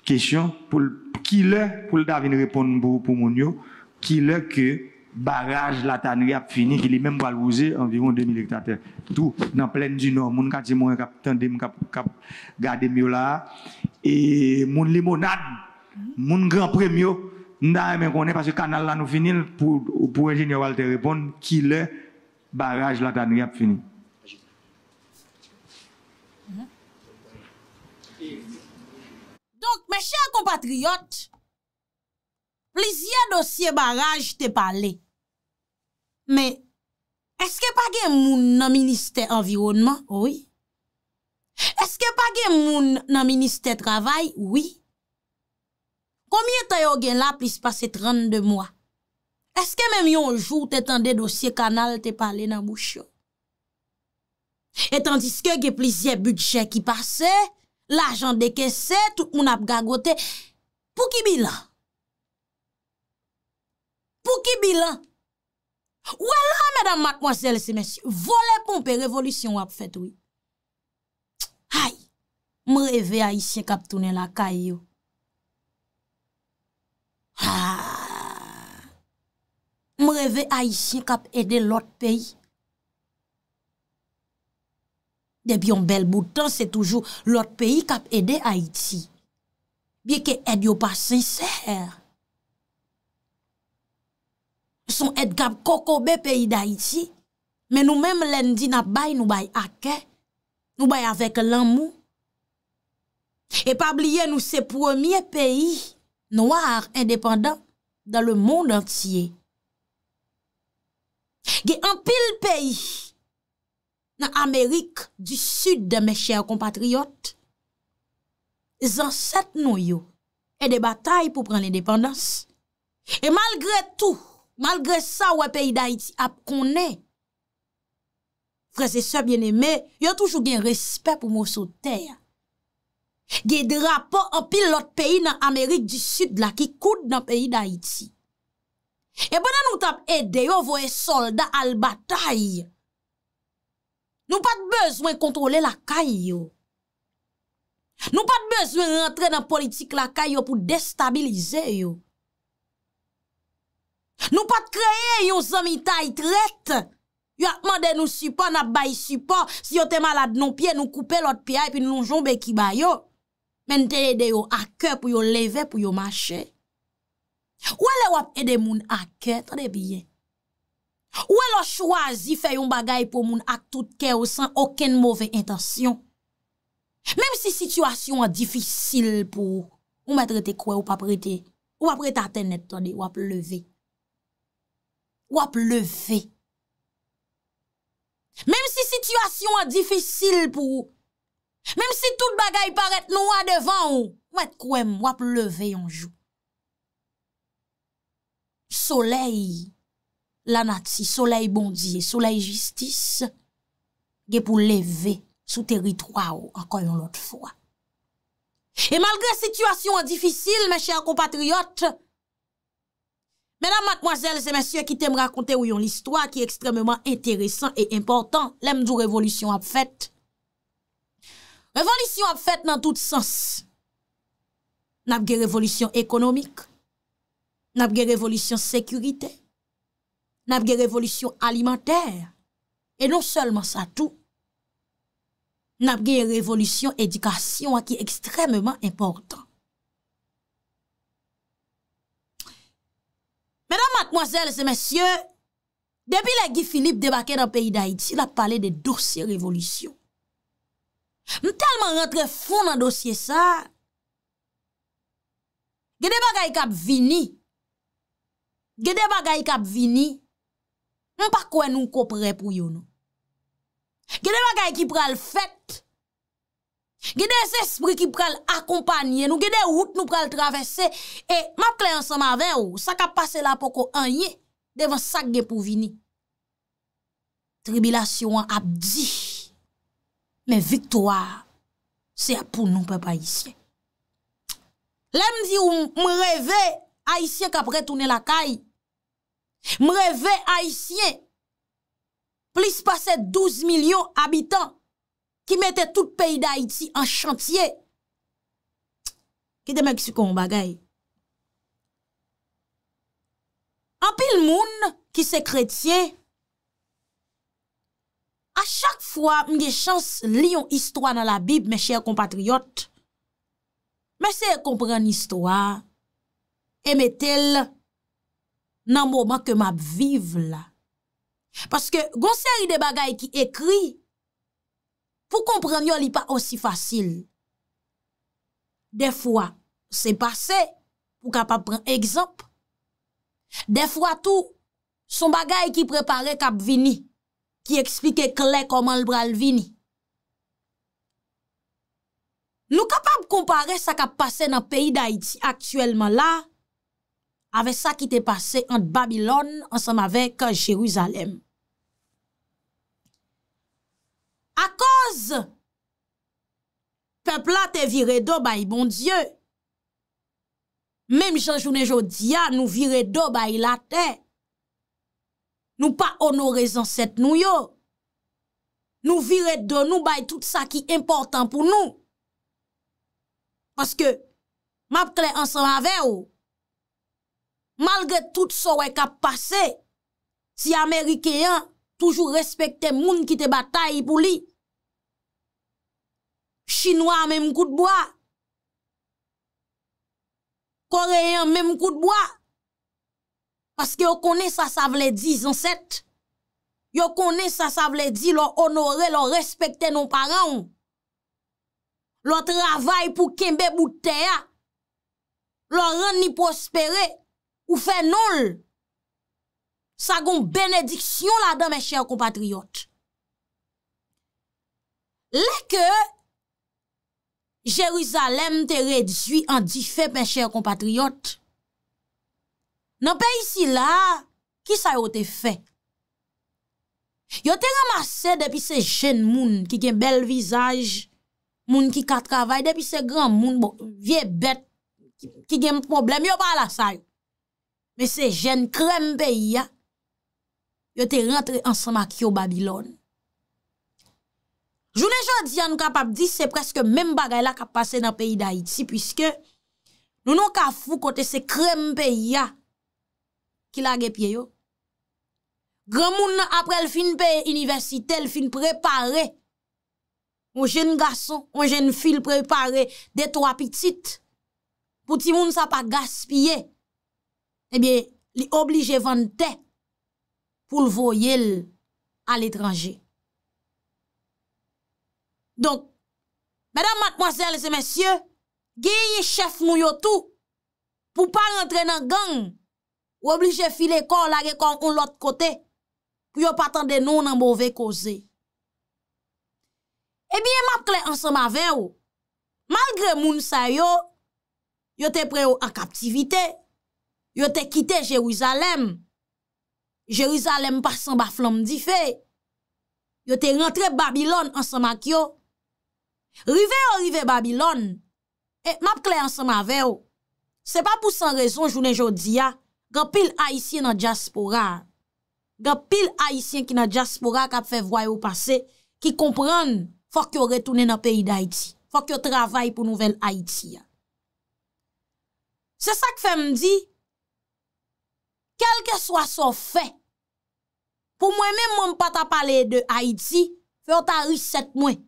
kèsyon pou ki le pou l'da vin repon pou moun yo ki le ke baraj la tanri ap fini ki li men balwouze enviroun 2000 hektate tou nan plèn di nou moun kati moun kap tendem kap gade mou la e moun limonad moun gran premio nan e mè konè pasè kanal la nou finil pou enjènyo Walter repon ki le baraj la tanri ap fini Donk, mè chè a kompatriyot, plizye dosye baraj te pale. Mè, eske pa gen moun nan minister environman? Oui. Eske pa gen moun nan minister travay? Oui. Komye tayo gen la plis pase 32 mwa? Eske mè mè yon jout etan de dosye kanal te pale nan boucho? Etan diske gen plizye budget ki pase... L'ajan deke set ou nap gagote, pou ki bilan? Pou ki bilan? Ouè la, mèdam, mèdam, mòsel, sè mèsy, vole pompe, ah. revolisyon wap fèt wè. Hay, mè revè a isye kap tounen lakay yo. Ha! Mè revè a isye kap edè lot peyi. debyon bel boutan, se toujou lort peyi kap ede Haiti. Biye ke edyo pa sincer. Son ed gab kokobe peyi da Haiti, men nou menm lendi na bay nou bay ake, nou bay avek lammou. E pa bliye nou se pwemye peyi, nou ar independant, dan le moun entye. Ge an pil peyi, nan Amerik du sud de mè chèr kompatriyot, zan set nou yo, e de batay pou pran l'independans. E malgre tou, malgre sa wè peyi d'Haïti ap konè, fre se sep yon emè, yon toujou gen respè pou mò sou tè ya. Gè dra pa opil lot peyi nan Amerik du sud la, ki koud nan peyi d'Haïti. E banan nou tap ede yo vò e solda al batay ya, Nou pa te bezwen kontrole lakay yo. Nou pa te bezwen rentre nan politik lakay yo pou destabilize yo. Nou pa te kreye yo zomitay tret. Yo akman de nou sipon ap bayi sipon. Si yo te malade nou pie, nou koupe lot piay pi nou lonjon be kibay yo. Men te ede yo akke pou yo leve pou yo mache. Ou ale wap ede moun akke, trade biye. Ou wè lò chwazi fè yon bagay pou moun ak tout kè ou san oken mouvè intansyon. Mèm si situasyon an difisil pou ou mètre te kwe ou papre te, ou papre ta tenet toni, wap leve. Wap leve. Mèm si situasyon an difisil pou ou, mèm si tout bagay paret nou wè devan ou, wèt kwe mwap leve yon jou. Soleil. lanat si soleil bondi e soleil jistis, ge pou leve sou teritwa ou ankon yon lot fwa. E malgre situasyon an difisil, men chèr kompatriot, menam matmoazel, se men sye ki tem rakonte ou yon listwa, ki ekstrememan enteresan e importan, lem djou revolisyon ap fèt. Revolisyon ap fèt nan tout sens. Nap ge revolisyon ekonomik, nap ge revolisyon sekurite, nap gen revolution alimenter, e non selman sa tou, nap gen revolution edikasyon akye ekstrememan importan. Medan matmozèl se mèsyè, depi la gi Filip debake nan peyi da iti, la pale de dorsye revolution. Mè talman rentre foun nan dorsye sa, gen deba gayi kap vini, gen deba gayi kap vini, Mwen pa kwen nou kopre pou yon nou. Gede wakay ki pral fèt. Gede zespri ki pral akompanyen nou. Gede wout nou pral travesse. E maple ansama ven ou, sa ka pase la poko anye, devan sak gen pou vini. Tribilasyon ap di. Men viktoua, se apoun nou pe pa isye. Lem di ou mreve, a isye kapre toune lakayi. Mreve Haitien, plis pase 12 milyon habitan ki mette tout peyi da Haiti an chantye. Kite men kisiko m bagay. An pil moun ki se kretye, a chak fwa m gen chans liyon histwa nan la bib, men chèy kompatriyot, men chèy kompre an histwa, eme tel, nan mouman ke map vive la. Paske gonseri de bagay ki ekri, pou kompren yon li pa osi fasil. De fwa, se pase, pou kapap pren ekzamp. De fwa tou, son bagay ki prepare kap vini, ki eksplike kle koman l bral vini. Nou kapap kompare sa kap pase nan peyi da iti, aktuelman la, Ave sa ki te pase an Babylon, an sa ma vek an Jeruzalem. A koz, pepla te vire do bayi bon Diyo. Mem jajoune jodi ya, nou vire do bayi la te. Nou pa onorezan set nou yo. Nou vire do nou bayi tout sa ki important pou nou. Paske, map kre an sa ma vek ou. Malgre tout sou ek ap pase, si Amerikeyan toujou respekte moun ki te bataye pou li. Chinwa menm koutboa. Koreyan menm koutboa. Paske yo kone sa sa vle di zanset. Yo kone sa sa vle di lo onore, lo respekte nou paran. Lo travaye pou kembe bouteya. Lo rani prospere. Ou fe nol sa goun benediksyon la dan men chèr kompatriyot. Lè ke Jérusalem te redjwi an di fè men chèr kompatriyot, nan pe isi la, ki sa yo te fè? Yo te ramase depi se jen moun ki gen bel vizaj, moun ki katravay, depi se gran moun bon vie bet, ki gen moun problem, yo pa la sa yo. men se jen krem pe ya, yo te rentre ansama ki yo Babylon. Jounen jodi an kapap di, se preske men bagay la kap pase nan peyi da iti, puisque nou nou ka fou kote se krem pe ya, ki la ge pye yo. Gran moun apre el fin peye universite, el fin prepare, moun jen gason, moun jen fil prepare, de to apitit, pouti moun sa pa gaspye, Ebyen, eh li oblije vante pou l'voyel al etranje. Donk, mèdam matmoazèl, lese mèsyè, geye chef mou yo tou pou pa rentre nan gang, ou oblije file kon lage kon kon l'ot kote, pou yo patande nou nan mouve koze. Ebyen, eh map klen ansama ven yo, malgre moun sa yo, yo te pre yo an kaptivite, yo te kite Jeruzalem, Jeruzalem pa san ba flom di fe, yo te rentre Babylon ansan ma kyo, rive yo rive Babylon, e map kle ansan ma ve yo, se pa pou san rezon jounen jodi ya, ga pil Haitien nan Diaspora, ga pil Haitien ki nan Diaspora kap fe vwayo pase, ki kompran fok yo retounen nan peyi d'Haiti, fok yo travay pou nouvel Haiti ya. Se sa k fe mdi, kelke swa sou fe, pou mwen men mwen pata pale de Haiti, fèw ta riset mwen.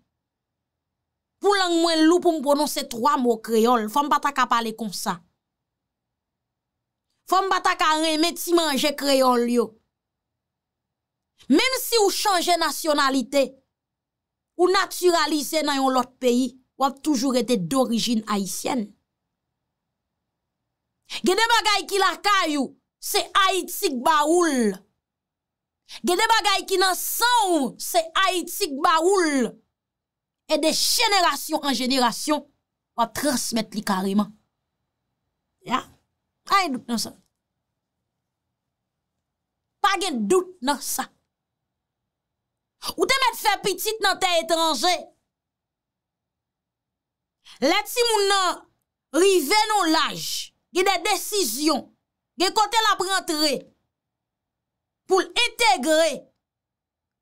Pou lang mwen loup mwen prononse 3 mwo kreol, fèw mwen pata ka pale konsa. Fèw mwen pata ka reme ti manje kreol yo. Men si ou chanje nasyonalite, ou natyralize nan yon lot peyi, wap toujou rete d'orijin Haitien. Gede bagay ki laka yo, Se haitik ba oul Gede bagay ki nan san ou Se haitik ba oul E de jeneration an jeneration Pa transmit li kareman Ya Pa gen dout nan sa Pa gen dout nan sa Ou te met fe pitit nan te etranje Latim ou nan Rive nou laj Gede desisyon Ge kote la prentre, pou l'integre,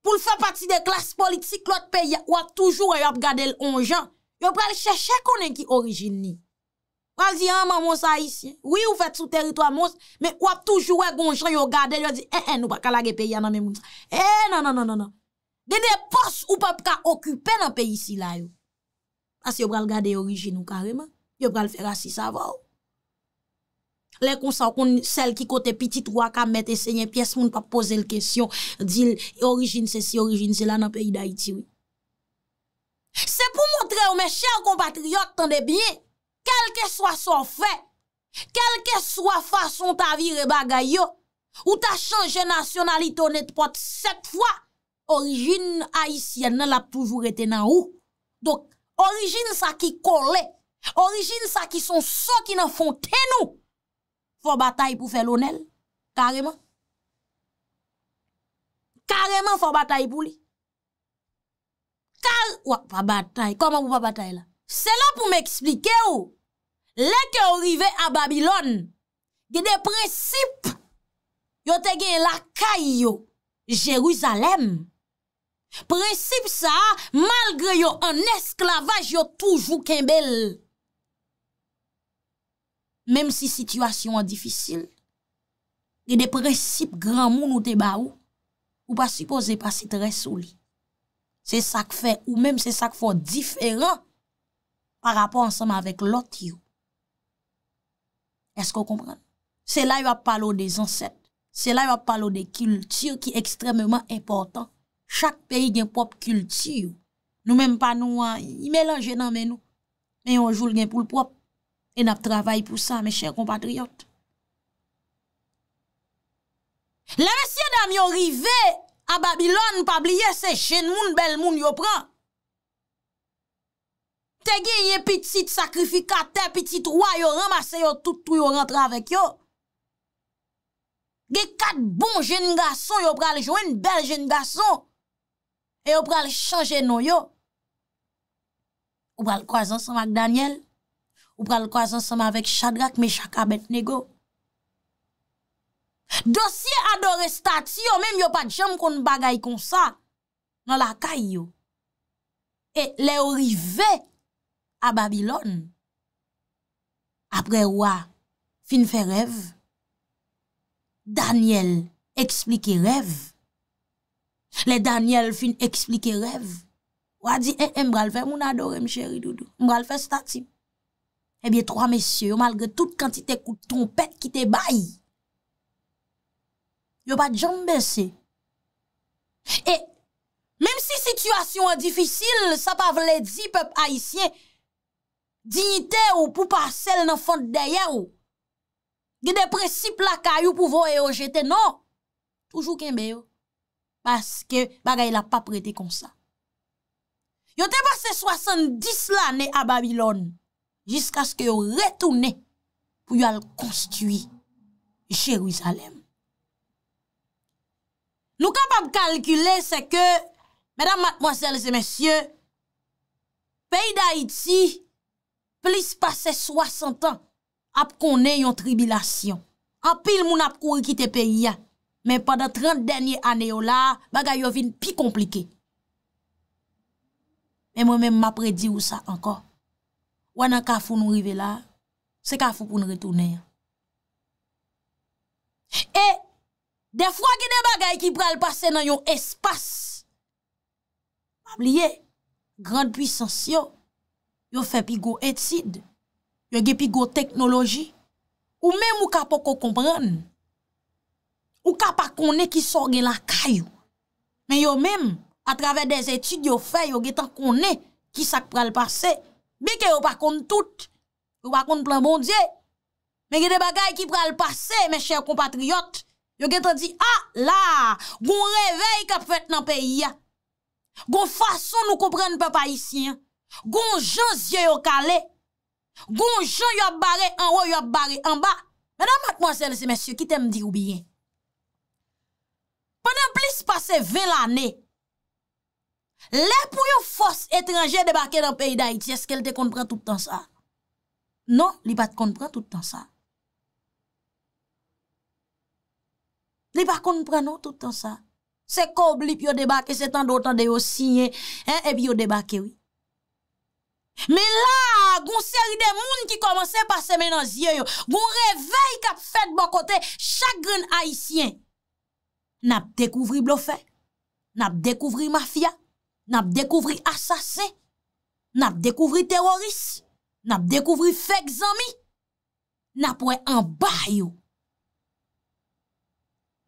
pou l'fe pati de klas politik l'ot peya, wap toujou wap gade l'onjan. Yo pral chè chè konen ki orijini. Pral zi anman ah, monsa isi, wii ou fèt sou teritwa mons, men wap toujou wap gonjan yo gade, yo zi en eh, en eh, ou pa kalage peya nan men monsa. E eh, nan nan nan nan nan, dene pos ou pa pka okupè nan peyi si la yo. As yo pral gade orijini ou kareman, yo pral fè rasi sa vò ou. Lè kon sa kon sel ki kote pitit waka mette se nye piyes moun pa pose l kesyon. Dil, orijin se si, orijin se la nan peyi da iti wè. Se pou montre ou mè chè ou kompatriot tande bie, kelke swa son fè, kelke swa fason ta vire bagay yo, ou ta chanje nasyonalite ou net pot, sep fwa, orijin a isye nan la poujou rete nan ou. Dok, orijin sa ki kole, orijin sa ki son so ki nan fonte nou. fò batay pou fè lonel? Kareman? Kareman fò batay pou li? Kareman? Ouak, fò batay. Koman pou fò batay la? Se la pou mè eksplike ou, lèkè ou rive a Babylon, genè prinsip, yo te gen lakay yo, Jerusalem. Prinsip sa, malgre yo an esklavaj, yo toujou ken bel. Mem si situasyon an difisil, li de presip gran moun ou te ba ou, ou pa suppose pa si tre sou li. Se sak fe, ou mem se sak fo diferan pa rapon ansanman avèk lot yo. Esko kompran? Se la yo ap palo de zanset, se la yo ap palo de kiltir ki ekstrememan important. Chak peyi gen pop kiltir, nou menm pa nou an, yi melanje nan men nou, men yon joul gen pou l'pop. E nap travay pou sa, me chèr kompatriot. Le mesye dam yo rive, a Babilon, pabliye, se jen moun bel moun yo pran. Te ge ye piti sakrifika, te piti rwa yo ramase yo, tout yo rentre avèk yo. Ge kat bon jen gason, yo pral joen bel jen gason. E yo pral chanje nou yo. Yo pral kwa zan san mak Daniel. Ou pral kwa zan seman vek chadrak me chaka bet nego. Dosye adore stati yo, menm yo padjam kon bagay kon sa, nan la kay yo. E le ou rive a Babylon, apre wwa fin fe rev, Daniel eksplike rev, le Daniel fin eksplike rev, wwa di, e mbral fe moun adore m cheri doudou, mbral fe stati. Ebiye eh 3 mesye yo malge tout kantite kout trompet ki te bayi. Yo pa djan bense. E, menm si situasyon an difisil, sa pa vle di pep aisyen, dignite ou pou pa sel nan fonte deye ou. Gide presi plaka yo pou vo e o jete, non. Toujou kenbe yo. Paske bagay la pa prete konsa. Yo te pase 70 lane a Babilon. Jisk aske yo retounen pou yo al konstuy Jérusalem. Nou kap ap kalkule se ke, Mèdam matmoasele se mèsyè, peyi da iti, plis pase 60 an ap konen yon tribilasyon. Ap pil moun ap kou yon ki te peyi ya. Mèm padan 30 denye anè yo la, baga yo vin pi komplike. Mèm mèm m ap redi ou sa ankon. wana ka foun nou rive la, se ka foun pou nou retounen. E, defwa genen bagay ki pral pase nan yon espas, mabliye, grand pwisans yo, yo fe pi go etid, yo ge pi go teknologi, ou menm ou ka pa ko kompran, ou ka pa konen ki sor gen la kayo, men yo menm, a traver den etid yo fe, yo ge tan konen ki sak pral pase, Bi ke yo pa konde tout, yo pa konde plan bon diye. Men gen de bagay ki pral pase, men chèr kompatriyot. Yo gen te di, a ah, la, goun revey kap fèt nan peyi ya. Goun fason nou kompren nou pa pa yisi ya. Goun jan zye yo kale. Goun jan yop bare, an wo yop bare, an ba. Men a mat mwansèl se mèsyo ki te mdi ou biyen. Panen plis pase velanè. Le pou yo fos etranje debake dan peyi da iti, eske el te konpren tout an sa? Non, li pa te konpren tout an sa. Li pa konpren nou tout an sa. Se kob li pi yo debake, se tan dotan de yo sinye, e pi yo debake, oui. Me la, goun seri de moun ki komanse pase menan zye yo, goun revey kap fet bon kote, chagren haisyen. Nap dekouvri blofe, nap dekouvri mafya, Nap dekouvri asase, nap dekouvri teroris, nap dekouvri fek zami, nap wè an bach yo.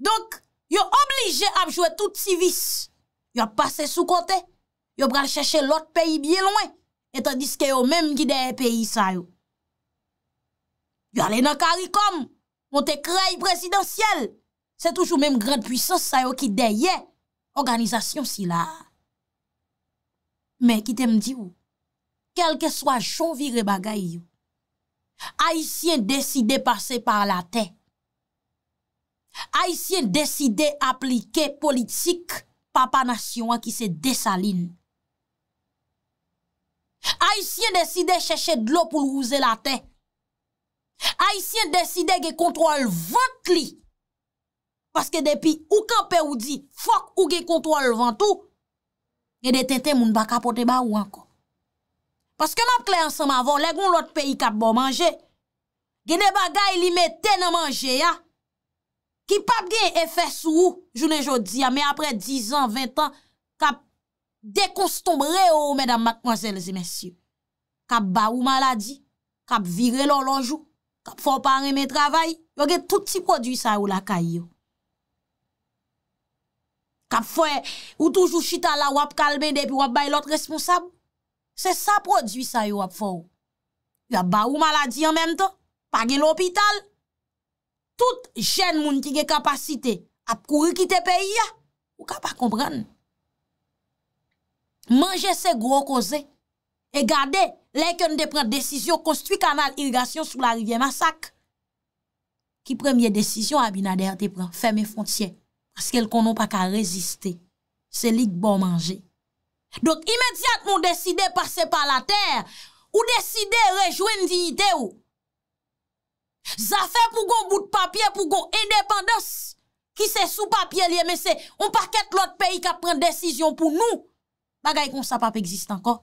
Donk, yo oblije ap jwè tout sivis. Yo pase sou kote, yo pral chèche lot peyi biye lwen, etan diske yo mèm ki de e peyi sa yo. Yo alè nan karikom, montè krayi presidansyel, se toujou mèm gred pwisans sa yo ki de ye, organizasyon si la. Mè ki te mdi ou, kelke swa chonvire bagay yo, haisyen deside pase par la te. Haisyen deside aplike politik papanasyon an ki se desaline. Haisyen deside chèche dlo pou l'ouze la te. Haisyen deside ge kontrol vant li. Paske depi ou ka pe ou di, fok ou ge kontrol vant ou, gen de ten ten moun baka pote ba ou anko. Paske map kli ansan ma von, legoun lot peyi kap bo manje, gen de bagay li me ten manje ya, ki pap gen efes ou, jounen jodi ya, men apre 10 an, 20 an, kap dekons tombre ou, medan makman zelzi men syo. Kap ba ou maladi, kap vire lor lonjou, kap fopan reme travay, yo gen tout ti prodwi sa ou la kay yo. ou toujou chita la wap kalbe depi wap bay lot responsable. Se sa prodwi sa yo wap fow. Yo ap ba ou maladi an men ton. Pag en l'hopital. Tout jen moun ki ge kapasite ap kouri ki te peyi ya. Ou ka pa kompran. Mange se gro koze e gade le kyon de pran desisyon konstwi kanal irigasyon sou la rivye masak. Ki premye desisyon a binade a te pran. Feme foncien. Askel konon pa ka reziste, se lik bon manje. Dok imediat moun deside pase pa la ter, ou deside rejouen diite ou. Zafè pou goun bout papye pou goun edependos, ki se sou papye liye, mese, on pa ket lot peyi kap pren desisyon pou nou, bagay kon sa papye egziste anko.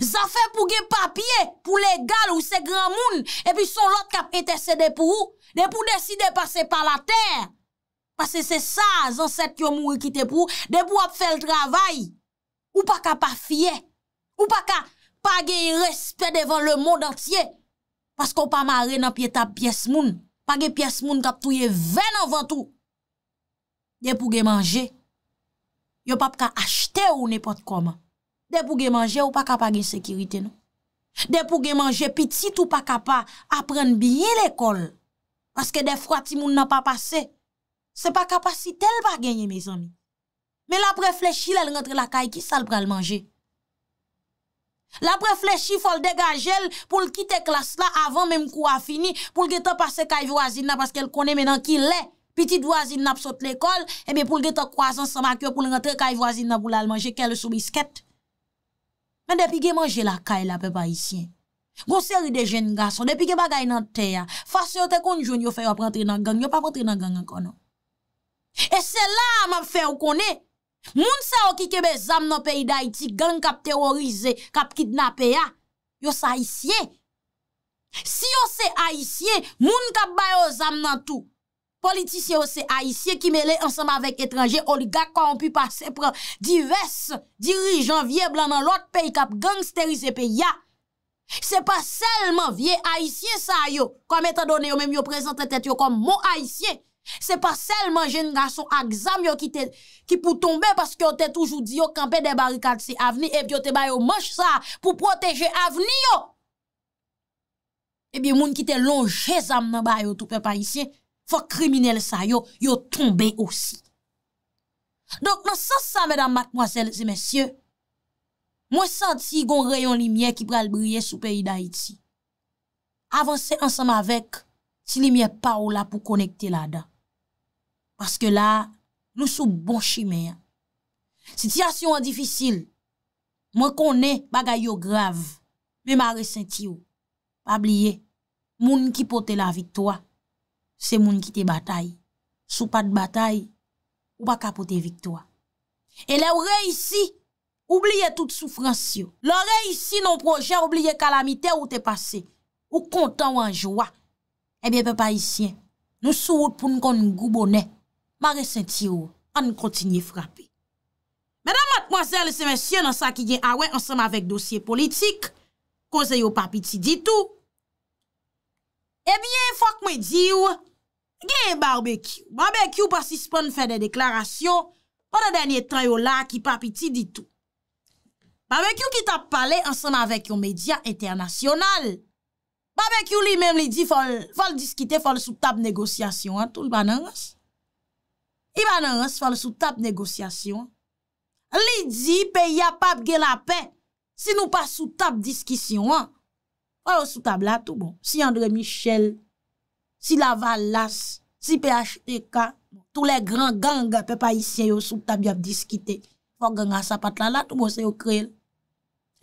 Zafè pou ge papye pou legal ou se gran moun, e pi son lot kap etesede pou ou, de pou deside pase pa la ter. Pase se sa zanset yo mou e kite pou, de pou ap fe l travay. Ou pa ka pa fye, ou pa ka pa ge yi respet devan le moun dantye. Pase kon pa mare nan pye tab piyes moun, pa ge piyes moun kap touye ven an vantou. De pou ge manje, yo pa pa ka achte ou ne pot koman. De pou ge manje ou pa ka pa ge yi sekirite nou. De pou ge manje pitit ou pa ka pa apren biye l ekol. Pase ke de frati moun nan pa pase. Se pa kapasite el pa genye, me zanmi. Me la prefle shi lal rentre la kay ki sal pral manje. La prefle shi fol degaje el pou l kite klas la avan menm kou a fini, pou l ge te pase kay vwazin na paske el kone menan ki lè. Petit vwazin nap sote l ekol, e mi pou l ge te kwa zan sa ma kyo pou l rentre kay vwazin na pou l al manje ke l sou bisket. Men depi ge manje la kay la pe pa isyen. Gon seri de jen nga son, depi ge bagay nan te ya. Fase yo te konjoun yo feyo ap rentre nan gang, yo pa rentre nan gang an konon. E se la a map fè ou konè. Moun sa ou ki kebe zam nan peyi d'Haïti gang kap terorize, kap kidnape ya. Yo sa haïsye. Si yo se haïsye, moun kap bayo zam nan tou. Politisye yo se haïsye ki mele ansam avèk etranje oliga kwa an pi pase pre divers dirijan vie blan nan lot peyi kap gangsterize pe ya. Se pa selman vie haïsye sa yo. Kwa mè ta donè yo mèm yo prezante tèt yo kom mou haïsye. Se pa selman jen nga son aksam yo ki pou tombe paske yo te toujou di yo kampe de barikat se aveni ep yo te bayo manj sa pou proteje aveni yo. Ebi moun ki te lonje zam nan bayo toupe parisyen fwa kriminele sa yo, yo tombe osi. Dok nan sa sa medan matmoazel se mesye mwen santi yon rayon li mye ki pral brye sou peyi da iti avanse ansam avek si li mye pa ou la pou konekte la da. Paske la, nou sou bon chimè. Sityasyon an difisil. Mwen konen bagay yo grav. Mwen ma resenti yo. Pa bliye, moun ki pote la viktwa. Se moun ki te batay. Sou pa te batay, ou pa ka pote viktwa. E lè ou reysi, oubliye tout soufrans yo. Lè ou reysi, nou projen oubliye kalamite ou te pase. Ou kontan ou anjwa. Ebyen pe pa isyen. Nou sou vout pou nou kon goubonè. Mare senti ou, an kontinye frape. Mèdam matmoazèl se mèsyen an sa ki gen awen ansem avèk dosye politik, koze yo papiti ditou. Ebyen, fòk mè di ou, gen barbekyou. Barbekyou pasispan fè de deklarasyon, wè de dènyè tra yo la ki papiti ditou. Barbekyou ki tap pale ansem avèk yo media internasyonal. Barbekyou li mèm li di fol diskite, fol souptap negosyasyon an tou l banans. Imane an se fal sou tab negosyasyon. Li di pe yapap gen la pe. Si nou pa sou tab diskisyon an. Ou sou tab la tou bon. Si André Michel, si Laval Las, si PHEK. Tou le gran ganga pe pa isye yo sou tab yap diskite. Fok ganga sapat la la tou mou bon, se yo krel.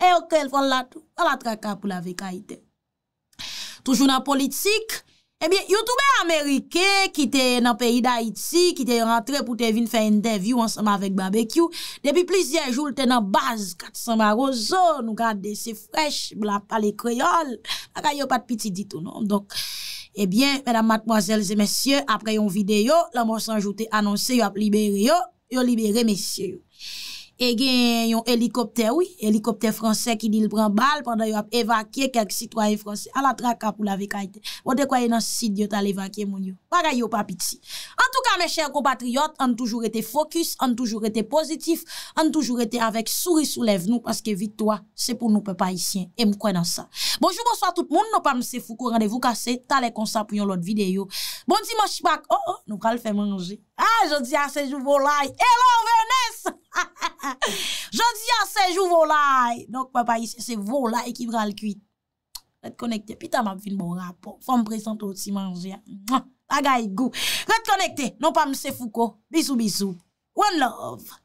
E yo krel fol la tou. Fola tra ka pou la veka ite. Toujou nan politik. Ebyen, you toube Amerike, ki te nan peyi da Iti, ki te yon rentre pou te vin fè yon devyou ansama vek barbekyou, depi plizye joul te nan baz katsama rozo, nou gade se fresh, blap pale kroyol, akay yo pat piti ditou nou. Dok, ebyen, eh mèdam matmoazèlze, mèsyè, apre yon videyo, la monsanjou te anonsè, yo ap libere yo, yo libere mèsyè yo. E gen yon helikopter, oui, helikopter fransè ki dil pran bal pandan yon ap evakye kelk sitwoye fransè. A la traka pou la vekaitè. Wote kwa yon ansisid yon tal evakye moun yon. Waga yon papit si. An tou ka, men chèr compatriot, an toujou rete fokus, an toujou rete pozitif, an toujou rete avèk souris ou lèv nou paske vitoua, se pou nou pe pa isyen. E mkwen an sa. Bonjou, bonsoit tout moun, non pa mse foukou, randevou kase, talè konsa pou yon lot videyo. Bonzi, monshipak, oh oh, nou kal fè Ha, ah, jodi a sejou volay. Hello, Venice! Jodi a sejou volay. Nonk, papa, isi se volay ki vral kuit. Ret konekte. Pi ta m ap fin bon rap. Fon m presante oti manje. Aga, igou. Ret konekte. Nonk pa mse fuko. Bisou, bisou. One love.